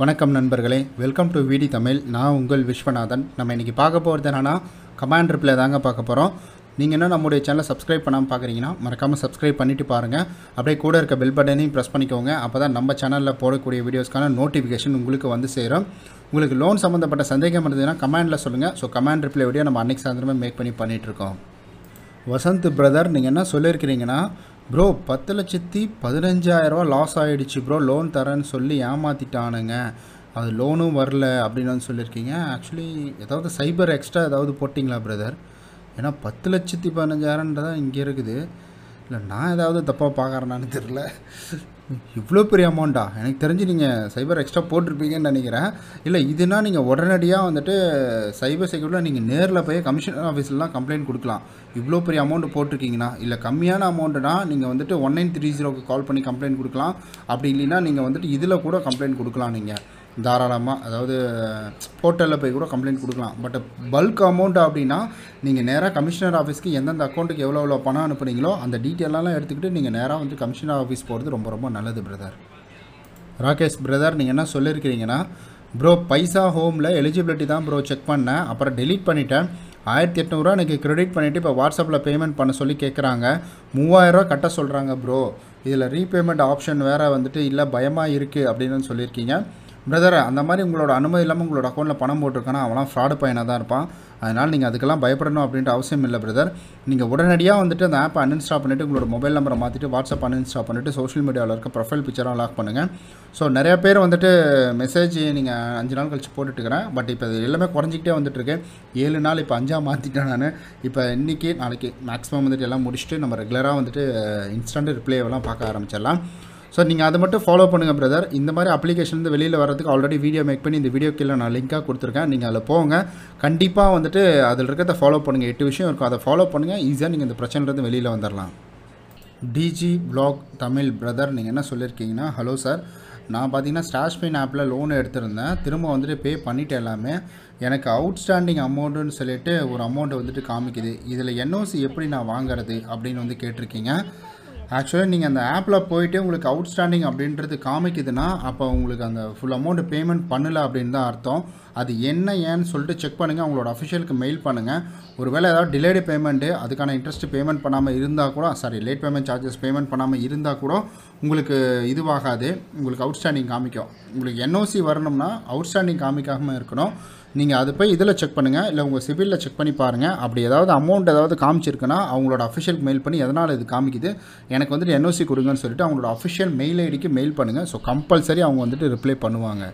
வணக்கம் நண்பர்களே welcome to விடி தமிழ் நான் உங்கள் விஸ்வநாதன் நம்ம இன்றைக்கி பார்க்க போகிறது என்னென்னா கமாண்ட் ரிப்ளை தாங்க பார்க்க போகிறோம் நீங்கள் என்ன நம்முடைய சேனலை சப்ஸ்கிரைப் பண்ணாமல் பார்க்குறீங்கன்னா மறக்காமல் சப்ஸ்கிரைப் பண்ணிவிட்டு பாருங்கள் அப்படியே கூட இருக்க பெல் பட்டனையும் ப்ரெஸ் பண்ணிக்கோங்க அப்போ தான் நம்ம சேனலில் போடக்கூடிய வீடியோஸ்க்கான நோட்டிஃபிகேஷன் உங்களுக்கு வந்து சேரும் உங்களுக்கு லோன் சம்மந்தப்பட்ட சந்தேகம் இருந்ததுன்னா கமாண்டில் சொல்லுங்கள் ஸோ கமாண்ட் ரிப்ளை வீடியோ நம்ம அன்னைக்கு சாயந்தரமே மேக் பண்ணி பண்ணிகிட்ருக்கோம் வசந்த் பிரதர் நீங்கள் என்ன சொல்லியிருக்கிறீங்கன்னா ப்ரோ பத்து லட்சத்தி பதினஞ்சாயிரரூவா லாஸ் ஆகிடுச்சு ப்ரோ லோன் தரேன்னு சொல்லி ஏமாற்றிட்டானுங்க அது லோனும் வரல அப்படின்னு சொல்லியிருக்கீங்க ஆக்சுவலி ஏதாவது சைபர் எக்ஸ்ட்ரா ஏதாவது போட்டிங்களா பிரதர் ஏன்னா பத்து லட்சத்தி பதினஞ்சாயிரன்றதான் இங்கே இருக்குது இல்லை நான் ஏதாவது தப்பாக பார்க்குறேன்னு தெரில இவ்வளோ பெரிய அமௌண்ட்டா எனக்கு தெரிஞ்சு நீங்கள் சைபர் எக்ஸ்ட்ரா போட்டிருப்பீங்கன்னு நினைக்கிறேன் இல்லை இதுனா நீங்கள் உடனடியாக வந்துட்டு சைபர் செக்யூரிட்டியில் நீங்கள் நேரில் போய் கமிஷன் ஆஃபீஸ்லாம் கம்ப்ளைண்ட் கொடுக்கலாம் இவ்வளோ பெரிய அமௌண்ட்டு போட்டிருக்கீங்கன்னா இல்லை கம்மியான அமௌண்ட்டுனா நீங்கள் வந்துட்டு ஒன் நைன் த்ரீ ஜீரோக்கு கால் பண்ணி கம்ப்ளைண்ட் கொடுக்கலாம் அப்படி இல்லைன்னா நீங்கள் வந்துட்டு இதில் கூட கம்ப்ளைண்ட் கொடுக்கலாம் நீங்கள் தாராளமாக அதாவது போர்ட்டலில் போய் கூட கம்ப்ளைண்ட் கொடுக்கலாம் பட் பல்க் அமௌண்ட் அப்படின்னா நீங்கள் நேராக கமிஷனர் ஆஃபீஸ்க்கு எந்தெந்த அக்கௌண்ட்டுக்கு எவ்வளோ எவ்வளோ பணம் அனுப்புனீங்களோ அந்த டீட்டெயிலெலாம் எடுத்துக்கிட்டு நீங்கள் நேராக வந்து கமிஷனர் ஆஃபீஸ் போகிறது ரொம்ப ரொம்ப நல்லது பிரதர் ராகேஷ் பிரதர் நீங்கள் என்ன சொல்லியிருக்கிறீங்கன்னா ப்ரோ பைசா ஹோமில் எலிஜிபிலிட்டி தான் ப்ரோ செக் பண்ணேன் அப்புறம் டெலீட் பண்ணிவிட்டேன் ஆயிரத்தி எட்நூறுரூவா எனக்கு க்ரெடிட் பண்ணிவிட்டு இப்போ வாட்ஸ்அப்பில் பேமெண்ட் பண்ண சொல்லி கேட்குறாங்க மூவாயிரரூவா கட்ட சொல்கிறாங்க ப்ரோ இதில் ரீபேமெண்ட் ஆப்ஷன் வேறு வந்துட்டு இல்லை பயமாக இருக்குது அப்படின்னு சொல்லியிருக்கீங்க பிரதர் அந்த மாதிரி உங்களோட அனுமதி இல்லாமல் உங்களோட அக்கௌண்ட்டில் பணம் போட்டிருக்கானா அவன்லாம் ஃப்ராடு பையனாக தான் இருப்பான் அதனால் நீங்கள் அதுக்கெல்லாம் பயப்படணும் அப்படின்ற அவசியம் இல்லை பிரதர் நீங்கள் உடனடியாக வந்துட்டு அந்த ஆப்பை அன்இன்ஸ்டால் பண்ணிவிட்டு உங்களோட மொபைல் நம்பரை மாற்றிட்டு வாட்ஸ்அப் அன்இன்ஸ்டால் பண்ணிவிட்டு சோஷியல் மீடியாவில் இருக்க ப்ரொஃபைல் பிக்சராக லாக் பண்ணுங்கள் ஸோ நிறையா பேர் வந்துட்டு மெசேஜ் நீங்கள் அஞ்சு நாள் கழிச்சு போட்டுட்டுக்கிறேன் பட் இப்போ இது எல்லாமே குறைஞ்சிக்கிட்டே வந்துட்டுருக்கு ஏழு நாள் இப்போ அஞ்சாக மாற்றிட்டேன் நான் இப்போ இன்றைக்கி நாளைக்கு மேக்ஸிமம் வந்துட்டு எல்லாம் முடிச்சுட்டு நம்ம ரெகுலராக வந்துட்டு இன்ஸ்டன்ட் ரிப்ளேவெல்லாம் பார்க்க ஆரம்பிச்சிடலாம் ஸோ நீங்கள் அதை மட்டும் ஃபாலோ பண்ணுங்கள் பிரதர் இந்த மாதிரி அப்ளிகேஷன்லேருந்து வெளியில் வரதுக்கு ஆல்ரெடி வீடியோ மேக் பண்ணி இந்த வீடியோ கீழே நான் லிங்காக கொடுத்துருக்கேன் நீங்கள் அதில் போங்க கண்டிப்பாக வந்துட்டு அதில் இருக்கிறத ஃபாலோ பண்ணுங்கள் எட்டு விஷயம் இருக்கும் அதை ஃபாலோ பண்ணுங்கள் ஈஸியாக நீங்கள் இந்த பிரச்சனைலேருந்து வெளியில் வந்துடலாம் டிஜி பிளாக் தமிழ் பிரதர் நீங்கள் என்ன சொல்லியிருக்கீங்கன்னா ஹலோ சார் நான் பார்த்தீங்கன்னா ஸ்டாஷ்பின் ஆப்பில் லோன் எடுத்திருந்தேன் திரும்ப வந்துட்டு பே பண்ணிவிட்டு எல்லாமே எனக்கு அவுட்ஸ்டாண்டிங் அமௌண்ட்டுன்னு சொல்லிட்டு ஒரு அமௌண்ட்டை வந்துட்டு காமிக்குது இதில் என்ஓசி எப்படி நான் வாங்குறது அப்படின்னு வந்து கேட்டிருக்கீங்க ஆக்சுவலாக நீங்கள் அந்த ஆப்பில் போயிட்டு உங்களுக்கு அவுட்ஸ்டாண்டிங் அப்படின்றது காமிக்குதுன்னா அப்போ உங்களுக்கு அந்த ஃபுல் அமௌண்ட் பேமெண்ட் பண்ணலை அப்படின்னு தான் அர்த்தம் அது என்ன ஏன்னு சொல்லிட்டு செக் பண்ணுங்கள் அவங்களோட அஃபிஷியலுக்கு மெயில் பண்ணுங்கள் ஒருவேளை ஏதாவது டிலேடு பேமெண்ட்டு அதுக்கான இன்ட்ரெஸ்ட் பேமெண்ட் பண்ணாமல் இருந்தால் கூட sorry late payment charges payment பண்ணாமல் இருந்தால் கூட உங்களுக்கு இதுவாகாது உங்களுக்கு அவுட்ஸ்டாண்டிங் காமிக்கும் உங்களுக்கு என்ஓசி வரணும்னா அவுட்ஸ்டாண்டிங் காமிக்காமல் இருக்கணும் நீங்கள் அது போய் இதில் செக் பண்ணுங்கள் இல்லை உங்கள் சிவிலில் செக் பண்ணி பாருங்கள் அப்படி ஏதாவது அமௌண்ட் ஏதாவது காமிச்சிருக்குன்னா அவங்களோட அஃபிஷியலுக்கு மெயில் பண்ணி எதனால் இது காமிக்குது எனக்கு வந்துட்டு என்ஓசி கொடுங்கன்னு சொல்லிட்டு அவங்களோட அஃபிஷியல் மெயில் ஐடிக்கு மெயில் பண்ணுங்கள் ஸோ கம்பல்சரி அவங்க வந்துட்டு ரிப்ளை பண்ணுவாங்க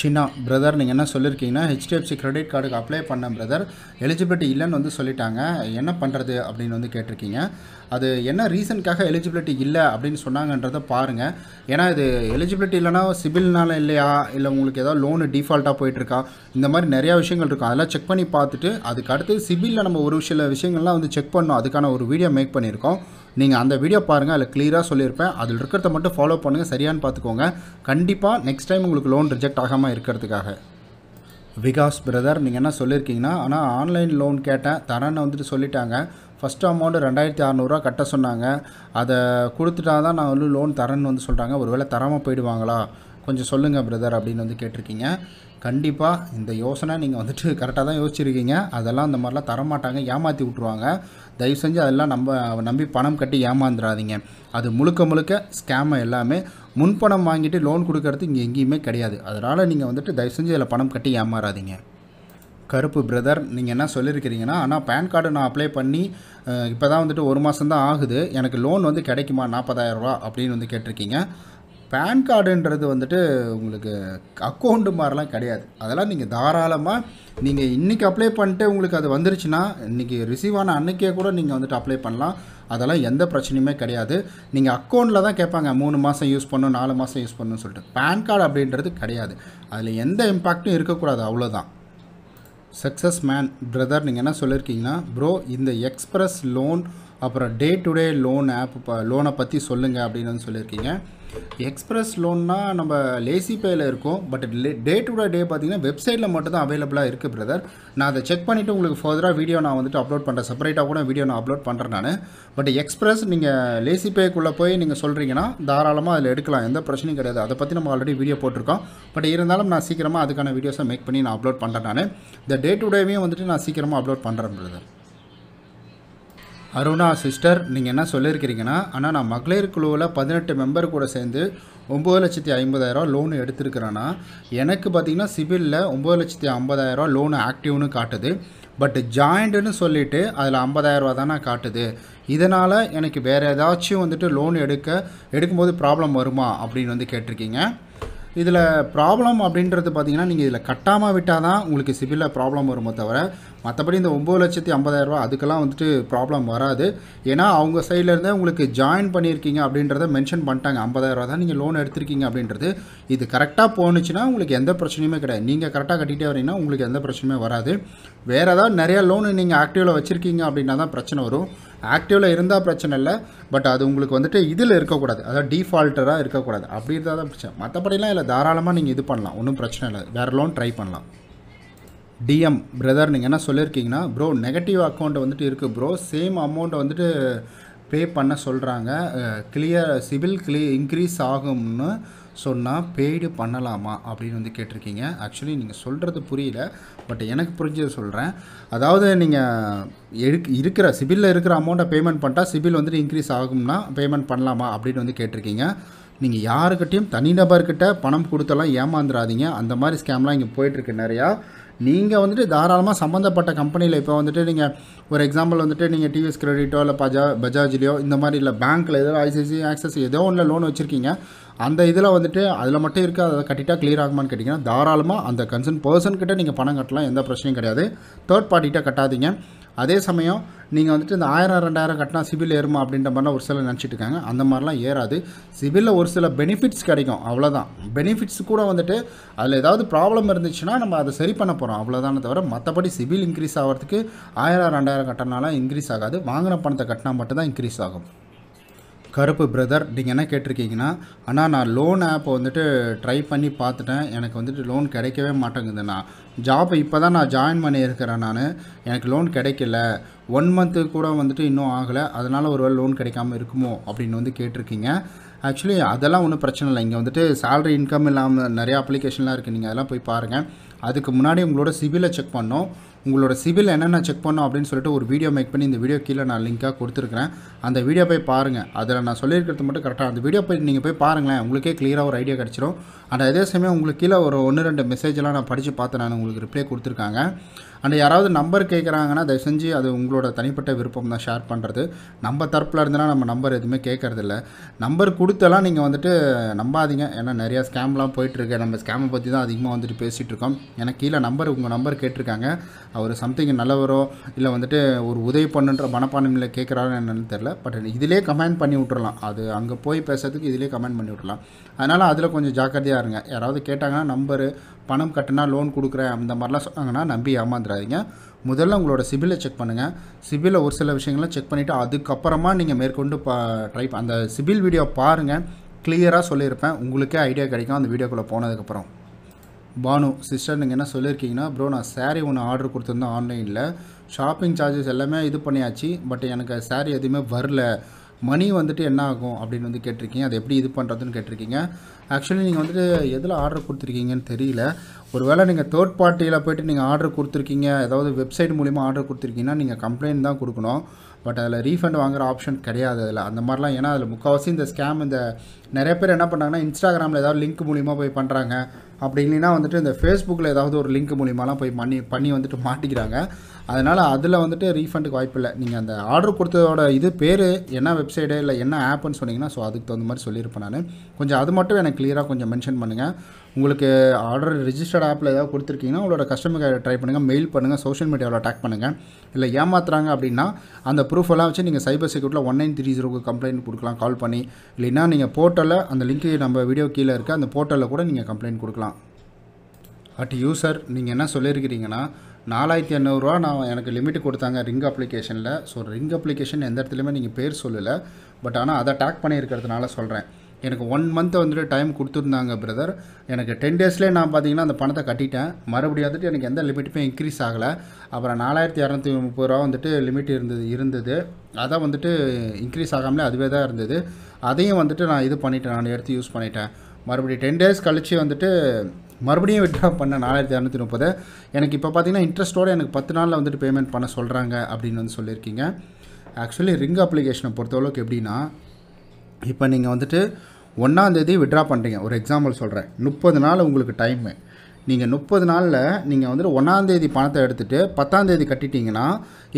சின்னா பிரதர் நீங்கள் என்ன சொல்லியிருக்கீங்கன்னா ஹெச்டிஎஃப்சி கிரெடிட் கார்டுக்கு அப்ளை பண்ண பிரதர் எலிஜிபிலிட்டி இல்லைன்னு வந்து சொல்லிட்டாங்க என்ன பண்ணுறது அப்படின்னு வந்து கேட்டிருக்கீங்க அது என்ன ரீசனுக்காக எலிஜிபிலிட்டி இல்லை அப்படின்னு சொன்னாங்கன்றதை பாருங்கள் ஏன்னா இது எலிஜிபிலிட்டி இல்லைனா சிபில்னால இல்லையா இல்லை உங்களுக்கு ஏதாவது லோனு டிஃபால்ட்டாக போயிட்டுருக்கா இந்த மாதிரி நிறையா விஷயங்கள் இருக்கும் அதெல்லாம் செக் பண்ணி பார்த்துட்டு அதுக்கு அடுத்து சிபிலில் நம்ம ஒரு சில விஷயங்கள்லாம் வந்து செக் பண்ணோம் அதுக்கான ஒரு வீடியோ மேக் பண்ணியிருக்கோம் நீங்கள் அந்த வீடியோ பாருங்கள் அதில் கிளியராக சொல்லியிருப்பேன் அதில் இருக்கிறத மட்டும் ஃபாலோ பண்ணுங்கள் சரியானு பார்த்துக்கோங்க கண்டிப்பாக நெக்ஸ்ட் டைம் உங்களுக்கு லோன் ரிஜெக்ட் ஆகாமல் இருக்கிறதுக்காக விகாஸ் பிரதர் நீங்கள் என்ன சொல்லியிருக்கீங்கன்னா ஆனால் ஆன்லைன் லோன் கேட்டேன் தரேன்னு வந்துட்டு சொல்லிட்டாங்க ஃபஸ்ட்டு அமௌண்ட்டு ரெண்டாயிரத்தி அறநூறுவா கட்ட சொன்னாங்க அதை கொடுத்துட்டா தான் நான் வந்து லோன் தரேன்னு வந்து சொல்கிறாங்க ஒருவேளை தராமல் போயிடுவாங்களா கொஞ்சம் சொல்லுங்கள் பிரதர் அப்படின்னு வந்து கேட்டிருக்கீங்க கண்டிப்பாக இந்த யோசனை நீங்கள் வந்துட்டு கரெக்டாக தான் யோசிச்சிருக்கீங்க அதெல்லாம் அந்த மாதிரிலாம் தரமாட்டாங்க ஏமாற்றி விட்ருவாங்க தயவு செஞ்சு அதெல்லாம் நம்ப நம்பி பணம் கட்டி ஏமாந்துடாதீங்க அது முழுக்க முழுக்க ஸ்கேமை எல்லாமே முன்பணம் வாங்கிட்டு லோன் கொடுக்கறது இங்கே எங்கேயுமே கிடையாது அதனால் நீங்கள் வந்துட்டு தயவு செஞ்சு அதில் பணம் கட்டி ஏமாறாதீங்க கருப்பு பிரதர் நீங்கள் என்ன சொல்லியிருக்கிறீங்கன்னா ஆனால் பேன் கார்டு நான் அப்ளை பண்ணி இப்போ தான் வந்துட்டு ஒரு மாதம் தான் ஆகுது எனக்கு லோன் வந்து கிடைக்குமா ரூபா அப்படின்னு வந்து கேட்டிருக்கீங்க பேன் கார்டுன்றது வந்துட்டு உங்களுக்கு அக்கௌண்ட்டு மாதிரிலாம் கிடையாது அதெல்லாம் நீங்கள் தாராளமாக நீங்கள் இன்றைக்கி அப்ளை பண்ணிட்டு உங்களுக்கு அது வந்துருச்சுன்னா இன்றைக்கி ரிசீவ் ஆன அன்றைக்கே கூட நீங்கள் வந்துட்டு அப்ளை பண்ணலாம் அதெல்லாம் எந்த பிரச்சனையுமே கிடையாது நீங்கள் அக்கௌண்ட்டில் தான் கேட்பாங்க மூணு மாதம் யூஸ் பண்ணும் நாலு மாதம் யூஸ் பண்ணணும்னு சொல்லிட்டு பேன் கார்டு அப்படின்றது கிடையாது அதில் எந்த இம்பாக்டும் இருக்கக்கூடாது அவ்வளோதான் சக்ஸஸ் மேன் பிரதர் நீங்கள் என்ன சொல்லியிருக்கீங்கன்னா ப்ரோ இந்த எக்ஸ்பிரஸ் லோன் அப்புறம் day to day loan app லோனை பற்றி சொல்லுங்கள் அப்படின்னு சொல்லியிருக்கீங்க எக்ஸ்பிரஸ் லோன்னால் நம்ம லேசி பேயில் இருக்கும் பட் டே டு டே பார்த்தீங்கன்னா வெப்சைட்டில் மட்டும் தான் அவைலபிளாக இருக்குது பிரதர் நான் அதை செக் பண்ணிவிட்டு உங்களுக்கு ஃபர்தராக வீடியோ நான் வந்துட்டு அப்லோட் பண்ணுறேன் செப்பரேட்டாக கூட வீடியோ நான் அப்லோட் பண்ணுறேன் நான் பட் எக்ஸ்பிரஸ் நீங்கள் லேசி பேக்குள்ளே போய் நீங்கள் சொல்கிறீங்கன்னா தாராளமாக அதில் எடுக்கலாம் எந்த பிரச்சனையும் கிடையாது அதை பற்றி நம்ம ஆல்ரெடி வீடியோ போட்டிருக்கோம் பட் இருந்தாலும் நான் சீக்கிரமாக அதுக்கான வீடியோஸை மேக் பண்ணி நான் அப்லோட் பண்ணுறேன் நான் இந்த டே டு டேவையும் வந்துட்டு நான் சீக்கிரமாக அப்லோட் பண்ணுறேன் பிரதர் அருணா சிஸ்டர் நீங்கள் என்ன சொல்லியிருக்கிறீங்கன்னா ஆனால் நான் மகளிர் குழுவில் பதினெட்டு மெம்பர் கூட சேர்ந்து ஒம்பது லட்சத்தி ஐம்பதாயிரரூவா லோனு எடுத்திருக்கிறேன்னா எனக்கு பார்த்திங்கன்னா சிவிலில் ஒம்பது லட்சத்தி ஐம்பதாயிரரூவா லோனு ஆக்டிவ்னு காட்டுது பட் ஜாயிண்ட்டுன்னு சொல்லிவிட்டு அதில் ஐம்பதாயிரரூவா தானே காட்டுது இதனால் எனக்கு வேறு ஏதாச்சும் வந்துட்டு லோன் எடுக்க எடுக்கும்போது ப்ராப்ளம் வருமா அப்படின்னு வந்து கேட்டிருக்கீங்க இதில் ப்ராப்ளம் அப்படின்றது பார்த்திங்கன்னா நீங்கள் இதில் கட்டாமல் விட்டால் தான் உங்களுக்கு சிபிலில் ப்ராப்ளம் வருமோ தவிர மற்றபடி இந்த ஒம்பது லட்சத்தி ஐம்பதாயிரரூபா அதுக்கெல்லாம் வந்துட்டு ப்ராப்ளம் வராது ஏன்னா அவங்க சைட்லேருந்தே உங்களுக்கு ஜாயின் பண்ணியிருக்கீங்க அப்படின்றத மென்ஷன் பண்ணிட்டாங்க ஐம்பதாயிரரூபா தான் நீங்கள் லோன் எடுத்திருக்கீங்க அப்படின்றது இது கரெக்டாக போணுச்சுன்னா உங்களுக்கு எந்த பிரச்சனையுமே கிடையாது நீங்கள் கரெக்டாக கட்டிகிட்டே வரீங்கன்னா உங்களுக்கு எந்த பிரச்சனையுமே வராது வேறு ஏதாவது நிறையா லோனு நீங்கள் ஆக்டிவில் வச்சுருக்கீங்க அப்படின்னா தான் பிரச்சனை வரும் ஆக்டிவில் இருந்தால் பிரச்சனை இல்லை பட் அது உங்களுக்கு வந்துட்டு இதில் இருக்கக்கூடாது அதாவது டிஃபால்ட்டராக இருக்கக்கூடாது அப்படி இருந்தால் தான் பிரச்சனை மற்றபடிலாம் இல்லை தாராளமாக நீங்கள் இது பண்ணலாம் ஒன்றும் பிரச்சனை இல்லை வேறு லோன் ட்ரை பண்ணலாம் டிஎம் பிரதர் நீங்கள் என்ன சொல்லியிருக்கீங்கன்னா ப்ரோ நெகட்டிவ் அக்கௌண்ட் வந்துட்டு இருக்குது ப்ரோ சேம் அமௌண்ட்டை வந்துட்டு பே பண்ண சொல்கிறாங்க கிளியர் சிவில் கிளி இன்க்ரீஸ் ஆகும்னு ஸோ நான் பெய்டு பண்ணலாமா அப்படின்னு வந்து கேட்டிருக்கீங்க ஆக்சுவலி நீங்கள் சொல்கிறது புரியல பட் எனக்கு புரிஞ்சது சொல்கிறேன் அதாவது நீங்கள் இருக்கிற சிபிலில் இருக்கிற அமௌண்ட்டை பேமெண்ட் பண்ணிட்டா சிபில் வந்துட்டு இன்க்ரீஸ் ஆகும்னா பேமெண்ட் பண்ணலாமா அப்படின்னு வந்து கேட்டிருக்கீங்க நீங்கள் யாருக்கிட்டையும் தனிநபர்கிட்ட பணம் கொடுத்தெல்லாம் ஏமாந்துடாதீங்க அந்த மாதிரி ஸ்கேம்லாம் இங்கே போயிட்டுருக்கு நிறையா நீங்கள் வந்துட்டு தாராளமாக சம்மந்தப்பட்ட கம்பெனியில் இப்போ வந்துட்டு நீங்கள் ஒரு எக்ஸாம்பிள் வந்துட்டு நீங்கள் டிவிஎஸ் கிரெடிட்டோ இல்லை பஜா பஜாஜ்லேயோ இந்த மாதிரி இல்லை பேங்க்கில் ஏதோ ஐசிஐசி ஆக்சஸ் ஏதோ ஒன்றில் லோன் வச்சுருக்கீங்க அந்த இதில் வந்துட்டு அதில் மட்டும் இருக்குது அதை கட்டிட்டா கிளியர் ஆகுமான்னு கேட்டிங்கன்னா தாராளமாக அந்த கன்சர்ன் கிட்ட நீங்கள் பணம் கட்டலாம் எந்த பிரச்சனையும் கிடையாது தேர்ட் பார்ட்டிகிட்ட கட்டாதீங்க அதே சமயம் நீங்கள் வந்துட்டு இந்த ஆயிரம் ரெண்டாயிரம் கட்டினா சிபில் ஏறுமா அப்படின்ற மாதிரிலாம் ஒரு சிலர் நினச்சிட்டு இருக்காங்க அந்த மாதிரிலாம் ஏறாது சிபிலில் ஒரு சில பெனிஃபிட்ஸ் கிடைக்கும் அவ்வளோதான் பெனிஃபிட்ஸ் கூட வந்துட்டு அதில் ஏதாவது ப்ராப்ளம் இருந்துச்சுன்னா நம்ம அதை சரி பண்ண போகிறோம் அவ்வளோதானே தவிர மற்றபடி சிபில் இன்க்ரீஸ் ஆகிறதுக்கு ஆயிரம் ரெண்டாயிரம் கட்டினாலாம் இன்க்ரீஸ் ஆகாது வாங்கின பணத்தை கட்டினா மட்டும்தான் இன்க்ரீஸ் ஆகும் கருப்பு பிரதர் நீங்கள் என்ன கேட்டிருக்கீங்கன்னா அண்ணா நான் லோன் ஆப்பை வந்துட்டு ட்ரை பண்ணி பார்த்துட்டேன் எனக்கு வந்துட்டு லோன் கிடைக்கவே மாட்டேங்குதுண்ணா ஜாப் இப்போ தான் நான் ஜாயின் பண்ணியிருக்கிறேன் நான் எனக்கு லோன் கிடைக்கல ஒன் மந்த்து கூட வந்துட்டு இன்னும் ஆகலை அதனால் ஒருவேளை லோன் கிடைக்காம இருக்குமோ அப்படின்னு வந்து கேட்டிருக்கீங்க ஆக்சுவலி அதெல்லாம் ஒன்றும் பிரச்சனை இல்லை இங்கே வந்துட்டு சேலரி இன்கம் இல்லாமல் நிறையா அப்ளிகேஷன்லாம் இருக்குது நீங்கள் அதெல்லாம் போய் பாருங்கள் அதுக்கு முன்னாடி உங்களோட சிபிலை செக் பண்ணோம் உங்களோட சிவில் என்னென்ன செக் பண்ணோம் அப்படின்னு சொல்லிட்டு ஒரு வீடியோ மேக் பண்ணி இந்த வீடியோ கீழே நான் லிங்க்காக கொடுத்துருக்கிறேன் அந்த வீடியோ போய் பாருங்கள் அதில் நான் சொல்லியிருக்கிறது மட்டும் கரெக்டாக அந்த வீடியோ போய் நீங்கள் போய் பாருங்களேன் உங்களுக்கே கிளியராக ஒரு ஐடியா கிடச்சிரும் அண்ட் அதே சமயம் உங்களுக்கு கீழே ஒரு ஒன்று ரெண்டு மெசேஜ்லாம் நான் படித்து பார்த்து நான் உங்களுக்கு ரிப்ளை கொடுத்துருக்காங்க அண்ட் யாராவது நம்பர் கேட்குறாங்கன்னா தயவு செஞ்சு அது உங்களோட தனிப்பட்ட விருப்பம் தான் ஷேர் பண்ணுறது நம்ம தரப்பில் இருந்தனா நம்ம நம்பர் எதுவுமே கேட்கறதில்ல நம்பர் கொடுத்தெல்லாம் நீங்கள் வந்துட்டு நம்பாதீங்க ஏன்னா நிறையா ஸ்கேம்லாம் போயிட்டுருக்கு நம்ம ஸ்கேமை பற்றி தான் அதிகமாக வந்துட்டு பேசிகிட்டு இருக்கோம் ஏன்னா கீழே நம்பர் உங்கள் நம்பர் கேட்டிருக்காங்க அவர் சம்திங் நல்லவரோ இல்லை வந்துட்டு ஒரு உதவி பண்ணுன்ற மனப்பான்மையில் கேட்குறாரு என்னன்னு தெரில பட் இதிலே கமெண்ட் பண்ணி விட்றலாம் அது அங்கே போய் பேசுறதுக்கு இதிலே கமெண்ட் பண்ணி விட்றலாம் அதனால் அதில் கொஞ்சம் ஜாக்கிரதையாக இருங்க யாராவது கேட்டாங்கன்னா நம்பரு பணம் கட்டினா லோன் கொடுக்குறேன் அந்த மாதிரிலாம் சொன்னாங்கன்னா நம்பி ஏமாந்துடாதீங்க முதல்ல உங்களோட சிபிலை செக் பண்ணுங்கள் சிபிலில் ஒரு சில விஷயங்கள்லாம் செக் பண்ணிவிட்டு அதுக்கப்புறமா நீங்கள் மேற்கொண்டு பா ட்ரை அந்த சிபில் வீடியோ பாருங்கள் கிளியராக சொல்லியிருப்பேன் உங்களுக்கே ஐடியா கிடைக்கும் அந்த வீடியோக்குள்ளே போனதுக்கப்புறம் பானு சிஸ்டர் நீங்கள் என்ன சொல்லியிருக்கீங்கன்னா ப்ரோ நான் சாரீ ஒன்று ஆர்டர் கொடுத்துருந்தேன் ஆன்லைனில் ஷாப்பிங் சார்ஜஸ் எல்லாமே இது பண்ணியாச்சு பட் எனக்கு சேரீ எதுவுமே வரல மணி வந்துட்டு என்ன ஆகும் அப்படின்னு வந்து கேட்டிருக்கீங்க அதை எப்படி இது பண்ணுறதுன்னு கேட்டிருக்கீங்க ஆக்சுவலி நீங்கள் வந்துட்டு எதில் ஆர்டர் கொடுத்துருக்கீங்கன்னு தெரியல ஒரு வேளை நீங்கள் தேர்ட் பார்ட்டியில் போய்ட்டு நீங்கள் ஆர்டர் கொடுத்துருக்கீங்க ஏதாவது வெப்சைட் மூலிமா ஆர்டர் கொடுத்துருக்கீங்கன்னா நீங்கள் கம்ப்ளைண்ட் தான் கொடுக்கணும் பட் அதில் ரீஃபண்ட் வாங்குற ஆப்ஷன் கிடையாது அதில் அந்த மாதிரிலாம் ஏன்னா அதில் முக்கால்வாசி இந்த ஸ்கேம் இந்த நிறைய பேர் என்ன பண்ணுறாங்கன்னா இன்ஸ்டாகிராமில் ஏதாவது லிங்க் மூலிமா போய் பண்ணுறாங்க அப்படி இல்லைன்னா வந்துட்டு இந்த ஃபேஸ்புக்கில் ஏதாவது ஒரு லிங்க் மூலிமாலாம் போய் பண்ணி பண்ணி வந்துட்டு மாட்டிக்கிறாங்க அதனால் அதில் வந்துட்டு ரீஃபண்டுக்கு வாய்ப்பு இல்லை நீங்கள் அந்த ஆர்டர் கொடுத்ததோட இது பேர் என்ன வெப்சைட்டு இல்லை என்ன ஆப்புன்னு சொன்னீங்கன்னா ஸோ அதுக்கு தகுந்த மாதிரி சொல்லியிருப்பேன் நான் கொஞ்சம் அது மட்டும் எனக்கு கிளியராக கொஞ்சம் மென்ஷன் பண்ணுங்கள் உங்களுக்கு ஆர்டர் ரிஜிஸ்டர்ட் ஆப்பில் ஏதாவது கொடுத்துருக்கீங்கன்னா உங்களோட கஸ்டமர் கேர் ட்ரை பண்ணுங்கள் மெயில் பண்ணுங்கள் சோஷியல் மீடியாவில் அட்டாக் பண்ணுங்கள் இல்லை ஏமாத்துறாங்க அப்படின்னா அந்த ப்ரூஃப் எல்லாம் வச்சு நீங்கள் சைபர் செக்யூரிட்டியில் ஒன் நைன் த்ரீ ஜீரோக்கு கம்ப்ளைண்ட் கொடுக்கலாம் கால் பண்ணி இல்லைன்னா நீங்கள் போர்ட்டலில் அந்த லிங்க்கு நம்ம வீடியோ கீழே இருக்க அந்த போர்ட்டலில் கூட நீங்கள் கம்ப்ளைண்ட் கொடுக்கலாம் அட் யூசர் நீங்கள் என்ன சொல்லியிருக்கிறீங்கன்னா நாலாயிரத்தி எண்ணூறுரூவா நான் எனக்கு லிமிட் கொடுத்தாங்க ரிங் அப்ளிகேஷனில் ஸோ ரிங் அப்ளிகேஷன் எந்த இடத்துலையுமே நீங்கள் பேர் சொல்லலை பட் ஆனால் அதை டேக் பண்ணியிருக்கிறதுனால சொல்கிறேன் எனக்கு ஒன் மந்த்தை வந்துட்டு டைம் கொடுத்துருந்தாங்க பிரதர் எனக்கு டென் டேஸ்லேயே நான் பார்த்தீங்கன்னா அந்த பணத்தை கட்டிட்டேன் மறுபடியும் வந்துட்டு எனக்கு எந்த லிமிட்டுமே இன்க்ரீஸ் ஆகலை அப்புறம் நாலாயிரத்தி இரநூத்தி முப்பது ரூபா வந்துட்டு லிமிட் இருந்தது இருந்தது அதை வந்துட்டு இன்க்ரீஸ் ஆகாமலே அதுவே தான் இருந்தது அதையும் வந்துட்டு நான் இது பண்ணிட்டேன் நான் எடுத்து யூஸ் பண்ணிட்டேன் மறுபடியும் டென் டேஸ் கழித்து வந்துட்டு மறுபடியும் விட்ரா பண்ணேன் நாலாயிரத்தி இரநூத்தி முப்பது எனக்கு இப்போ பார்த்தீங்கன்னா இன்ட்ரெஸ்ட்டோடு எனக்கு பத்து நாளில் வந்துட்டு பேமெண்ட் பண்ண சொல்கிறாங்க அப்படின்னு வந்து சொல்லியிருக்கீங்க ஆக்சுவலி ரிங் அப்ளிகேஷனை பொறுத்தளவுக்கு எப்படின்னா இப்போ நீங்கள் வந்துட்டு ஒன்றாந்தேதி விட்ரா பண்ணுறீங்க ஒரு எக்ஸாம்பிள் சொல்கிறேன் முப்பது நாள் உங்களுக்கு டைமு நீங்கள் முப்பது நாளில் நீங்கள் வந்துட்டு ஒன்றாந்தேதி பணத்தை எடுத்துகிட்டு பத்தாந்தேதி கட்டிட்டீங்கன்னா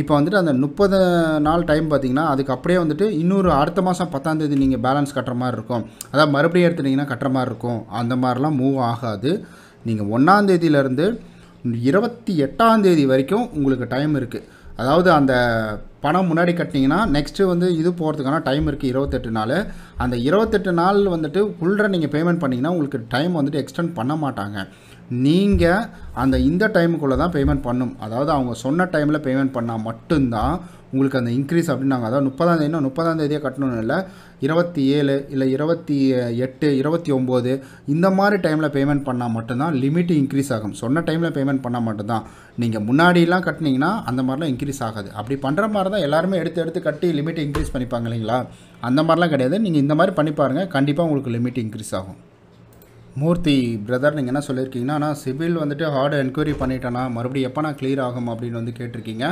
இப்போ வந்துட்டு அந்த முப்பது நாள் டைம் பார்த்தீங்கன்னா அதுக்கு அப்படியே வந்துட்டு இன்னொரு அடுத்த மாதம் பத்தாந்தேதி நீங்கள் பேலன்ஸ் கட்டுற மாதிரி இருக்கும் அதாவது மறுபடியும் எடுத்துட்டிங்கன்னா கட்டுற மாதிரி இருக்கும் அந்த மாதிரிலாம் மூவ் ஆகாது நீங்கள் ஒன்றாந்தேதியிலேருந்து இருபத்தி எட்டாந்தேதி வரைக்கும் உங்களுக்கு டைம் இருக்குது அதாவது அந்த பணம் முன்னாடி கட்டினீங்கன்னா நெக்ஸ்ட்டு வந்து இது போகிறதுக்கான டைம் இருக்குது இருபத்தெட்டு நாள் அந்த இருபத்தெட்டு நாள் வந்துட்டு உள்ளே நீங்கள் பேமெண்ட் பண்ணிங்கன்னா உங்களுக்கு டைம் வந்துட்டு எக்ஸ்டெண்ட் பண்ண மாட்டாங்க நீங்கள் அந்த இந்த டைமுக்குள்ளே தான் பேமெண்ட் பண்ணும் அதாவது அவங்க சொன்ன டைமில் பேமெண்ட் பண்ணால் மட்டும்தான் உங்களுக்கு அந்த இன்க்ரீஸ் அப்படின்னாங்க அதாவது முப்பதாம் தேதினா முப்பதாம் தேதியே கட்டணும்னு இல்லை இருபத்தி ஏழு இல்லை இருபத்தி எட்டு இருபத்தி ஒம்பது இந்த மாதிரி டைமில் பேமெண்ட் பண்ணால் மட்டும்தான் லிமிட் இன்க்ரீஸ் ஆகும் சொன்ன டைமில் பேமெண்ட் பண்ணால் மட்டும்தான் நீங்கள் முன்னாடிலாம் கட்டினீங்கன்னா அந்த மாதிரிலாம் இன்க்ரீஸ் ஆகாது அப்படி பண்ணுற மாதிரி தான் எல்லாருமே எடுத்து எடுத்து கட்டி லிமிட் இன்க்ரீஸ் பண்ணிப்பாங்க இல்லைங்களா அந்த மாதிரிலாம் கிடையாது நீங்கள் இந்த மாதிரி பண்ணி பாருங்கள் கண்டிப்பாக உங்களுக்கு லிமிட் இன்க்ரீஸ் ஆகும் மூர்த்தி பிரதர் நீங்கள் என்ன சொல்லியிருக்கீங்கன்னா நான் சிவில் வந்துட்டு ஹார்டு என்கொயரி பண்ணிட்டேன்னா மறுபடியும் எப்போ நான் கிளியர் ஆகும் அப்படின்னு வந்து கேட்டிருக்கீங்க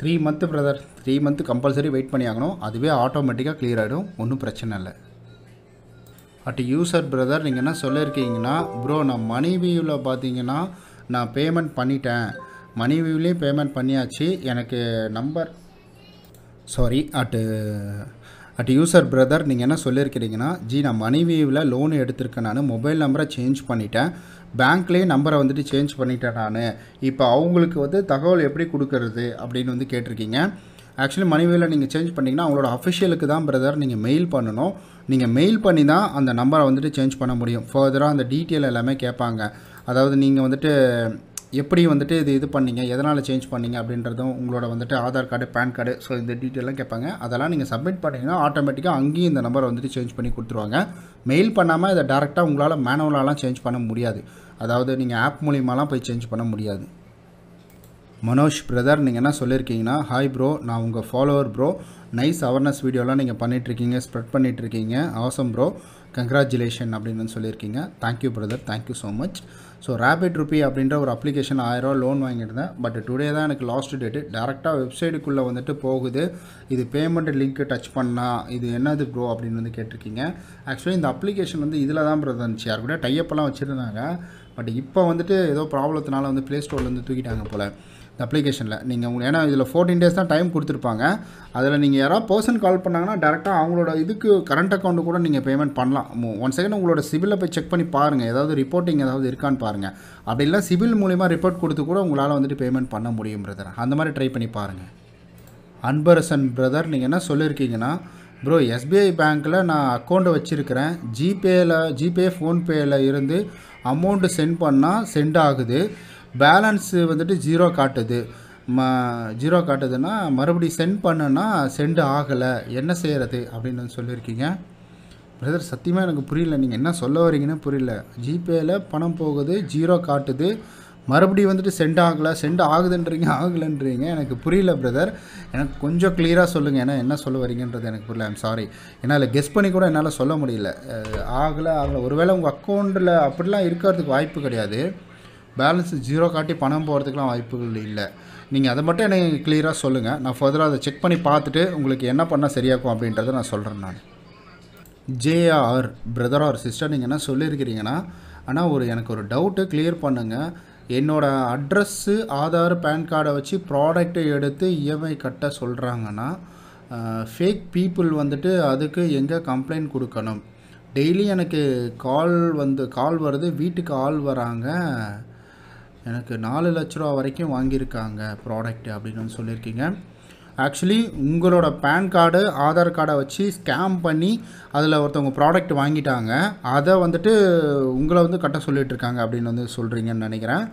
three month brother three month compulsory wait பண்ணி ஆகணும் அதுவே ஆட்டோமேட்டிக்காக க்ளியர் ஆகிடும் ஒன்றும் பிரச்சனை இல்லை அட் யூசர் பிரதர் நீங்கள் என்ன சொல்லியிருக்கீங்கன்னா ப்ரோ நான் மணி வியூவில் பார்த்தீங்கன்னா நான் பேமெண்ட் பண்ணிட்டேன் மணி வியூவிலையும் பேமெண்ட் பண்ணியாச்சு எனக்கு number sorry at at user brother நீங்கள் என்ன சொல்லியிருக்கிறீங்கன்னா ஜி நான் மணி வியூவில் லோன் எடுத்திருக்கேன் நான் மொபைல் நம்பரை சேஞ்ச் பண்ணிட்டேன் பேங்க்லேயே நம்பரை வந்துட்டு சேஞ்ச் பண்ணிட்டேன் நான் இப்போ அவங்களுக்கு வந்து தகவல் எப்படி கொடுக்கறது அப்படின்னு வந்து கேட்டிருக்கீங்க ஆக்சுவலி மனைவியில் நீங்கள் சேஞ்ச் பண்ணிங்கன்னா அவங்களோட அஃபிஷியலுக்கு தான் பிரதர் நீங்கள் மெயில் பண்ணணும் நீங்கள் மெயில் பண்ணி தான் அந்த நம்பரை வந்துட்டு சேஞ்ச் பண்ண முடியும் ஃபர்தராக அந்த டீட்டெயில் எல்லாமே கேட்பாங்க அதாவது நீங்கள் வந்துட்டு எப்படி வந்துட்டு இது இது பண்ணீங்க எதனால் சேஞ்ச் பண்ணீங்க அப்படின்றதும் உங்களோட வந்துட்டு Aadhaar card PAN card so இந்த டீட்டெயிலாம் கேட்பாங்க அதெல்லாம் நீங்கள் சப்மிட் பண்ணிங்கன்னா ஆட்டோமேட்டிக்காக அங்கேயும் இந்த நம்பரை வந்துட்டு சேஞ்ச் பண்ணி கொடுத்துருவாங்க மெயில் பண்ணாமல் இதை டேரெக்டாக உங்களால் மேனுவலாலாம் சேஞ்ச் பண்ண முடியாது அதாவது நீங்கள் ஆப் மூலியமாலாம் போய் சேஞ்ச் பண்ண முடியாது மனோஜ் பிரதர் நீங்கள் என்ன சொல்லியிருக்கீங்கன்னா ஹாய் ப்ரோ நான் உங்கள் ஃபாலோவர் ப்ரோ நைஸ் அவேர்னஸ் வீடியோலாம் நீங்கள் பண்ணிகிட்ருக்கீங்க ஸ்ப்ரெட் பண்ணிகிட்ருக்கீங்க ஆசம் ப்ரோ கங்க்ராச்சுலேஷன் அப்படின்னு சொல்லியிருக்கீங்க thank you brother thank you so much so rapid rupee அப்படின்ற ஒரு அப்ளிகேஷன் ஆயிரரூவா லோன் வாங்கியிருந்தேன் பட் டுடே தான் எனக்கு லாஸ்ட் டேட்டு டேரெக்டாக வெப்சைட்டுக்குள்ளே வந்துட்டு போகுது இது பேமெண்ட் லிங்க்கு டச் பண்ணால் இது என்னது ப்ரோ அப்படின்னு வந்து கேட்டிருக்கீங்க ஆக்சுவலி இந்த அப்ளிகேஷன் வந்து இதில் தான் ப்ரோ இருந்துச்சு யார் கூட டையப்பெல்லாம் வச்சுருந்தாங்க பட் இப்போ வந்துட்டு ஏதோ ப்ராப்ளத்தினால வந்து ப்ளே ஸ்டோர்லேருந்து தூக்கிட்டாங்க போல் இந்த அப்ளிகேஷனில் நீங்கள் உங்களுக்கு ஏன்னா இதில் ஃபோர்டீன் டேஸ் தான் டைம் கொடுத்துருப்பாங்க அதில் நீங்கள் யாராவது பர்சன் கால் பண்ணாங்கன்னா டேரெக்டாக அவங்களோட இதுக்கு கரண்ட் அக்கௌண்ட்டு கூட நீங்கள் பேமெண்ட் பண்ணலாம் ஒன் செகண்ட் உங்களோட சிவிலை போய் செக் பண்ணி பாருங்கள் ஏதாவது ரிப்போர்ட்டிங் ஏதாவது இருக்கான்னு பாருங்கள் அப்படி இல்லை சிபில் மூலிமா ரிப்போர்ட் கொடுத்து கூட உங்களால் வந்துட்டு பேமெண்ட் பண்ண முடியும் பிரதர் அந்த மாதிரி ட்ரை பண்ணி பாருங்கள் அன்பரசன் பிரதர் நீங்கள் என்ன சொல்லியிருக்கீங்கன்னா ப்ரோ எஸ்பிஐ பேங்க்கில் நான் அக்கௌண்ட்டை வச்சுருக்கிறேன் ஜிபேயில் ஜிபே ஃபோன்பேயில் இருந்து அமௌண்ட்டு சென்ட் பண்ணால் சென்ட் ஆகுது பேலன்ஸு வந்துட்டு ஜீரோ காட்டுது ம ஜீரோ காட்டுதுன்னா மறுபடி சென்ட் பண்ணுன்னா சென்ட் ஆகலை என்ன செய்கிறது அப்படின்னு சொல்லியிருக்கீங்க பிரதர் சத்தியமாக எனக்கு புரியல நீங்கள் என்ன சொல்ல வரீங்கன்னு புரியல ஜிபேயில் பணம் போகுது ஜீரோ காட்டுது மறுபடியும் வந்துட்டு சென்ட் ஆகலை சென்ட் ஆகுதுன்றீங்க ஆகலைன்றீங்க எனக்கு புரியல பிரதர் எனக்கு கொஞ்சம் கிளியராக சொல்லுங்கள் ஏன்னா என்ன சொல்ல வரீங்கன்றது எனக்கு புரியல ஐம் சாரி என்னால் கெஸ் பண்ணி கூட என்னால் சொல்ல முடியல ஆகலை ஆகலை ஒருவேளை உங்கள் அக்கௌண்ட்டில் அப்படிலாம் இருக்கிறதுக்கு வாய்ப்பு கிடையாது பேலன்ஸ் ஜீரோ காட்டி பணம் போகிறதுக்குலாம் வாய்ப்புகள் இல்லை நீங்கள் அதை மட்டும் எனக்கு கிளியராக சொல்லுங்கள் நான் ஃபர்தராக அதை செக் பண்ணி பார்த்துட்டு உங்களுக்கு என்ன பண்ணால் சரியாக்கும் அப்படின்றத நான் சொல்கிறேன் நான் ஜேஆர் பிரதர் ஆர் சிஸ்டர் நீங்கள் என்ன சொல்லியிருக்கிறீங்கன்னா ஆனால் ஒரு எனக்கு ஒரு டவுட்டு கிளியர் பண்ணுங்கள் என்னோட அட்ரஸ்ஸு ஆதார் பேன் கார்டை வச்சு ப்ராடக்ட்டை எடுத்து இஎம்ஐ e கட்ட சொல்கிறாங்கன்னா ஃபேக் பீப்புள் வந்துட்டு அதுக்கு எங்கே கம்ப்ளைண்ட் கொடுக்கணும் டெய்லி எனக்கு கால் வந்து கால் வருது வீட்டுக்கு ஆள் வராங்க எனக்கு நாலு லட்ச ரூபா வரைக்கும் வாங்கியிருக்காங்க ப்ராடக்ட் அப்படின்னு சொல்லியிருக்கீங்க ஆக்சுவலி உங்களோட பேன் கார்டு ஆதார் கார்டை வச்சு ஸ்கேம் பண்ணி அதில் ஒருத்தவங்க ப்ராடக்ட் வாங்கிட்டாங்க அதை வந்துட்டு உங்களை வந்து கட்ட சொல்லிகிட்ருக்காங்க அப்படின்னு வந்து சொல்கிறீங்கன்னு நினைக்கிறேன்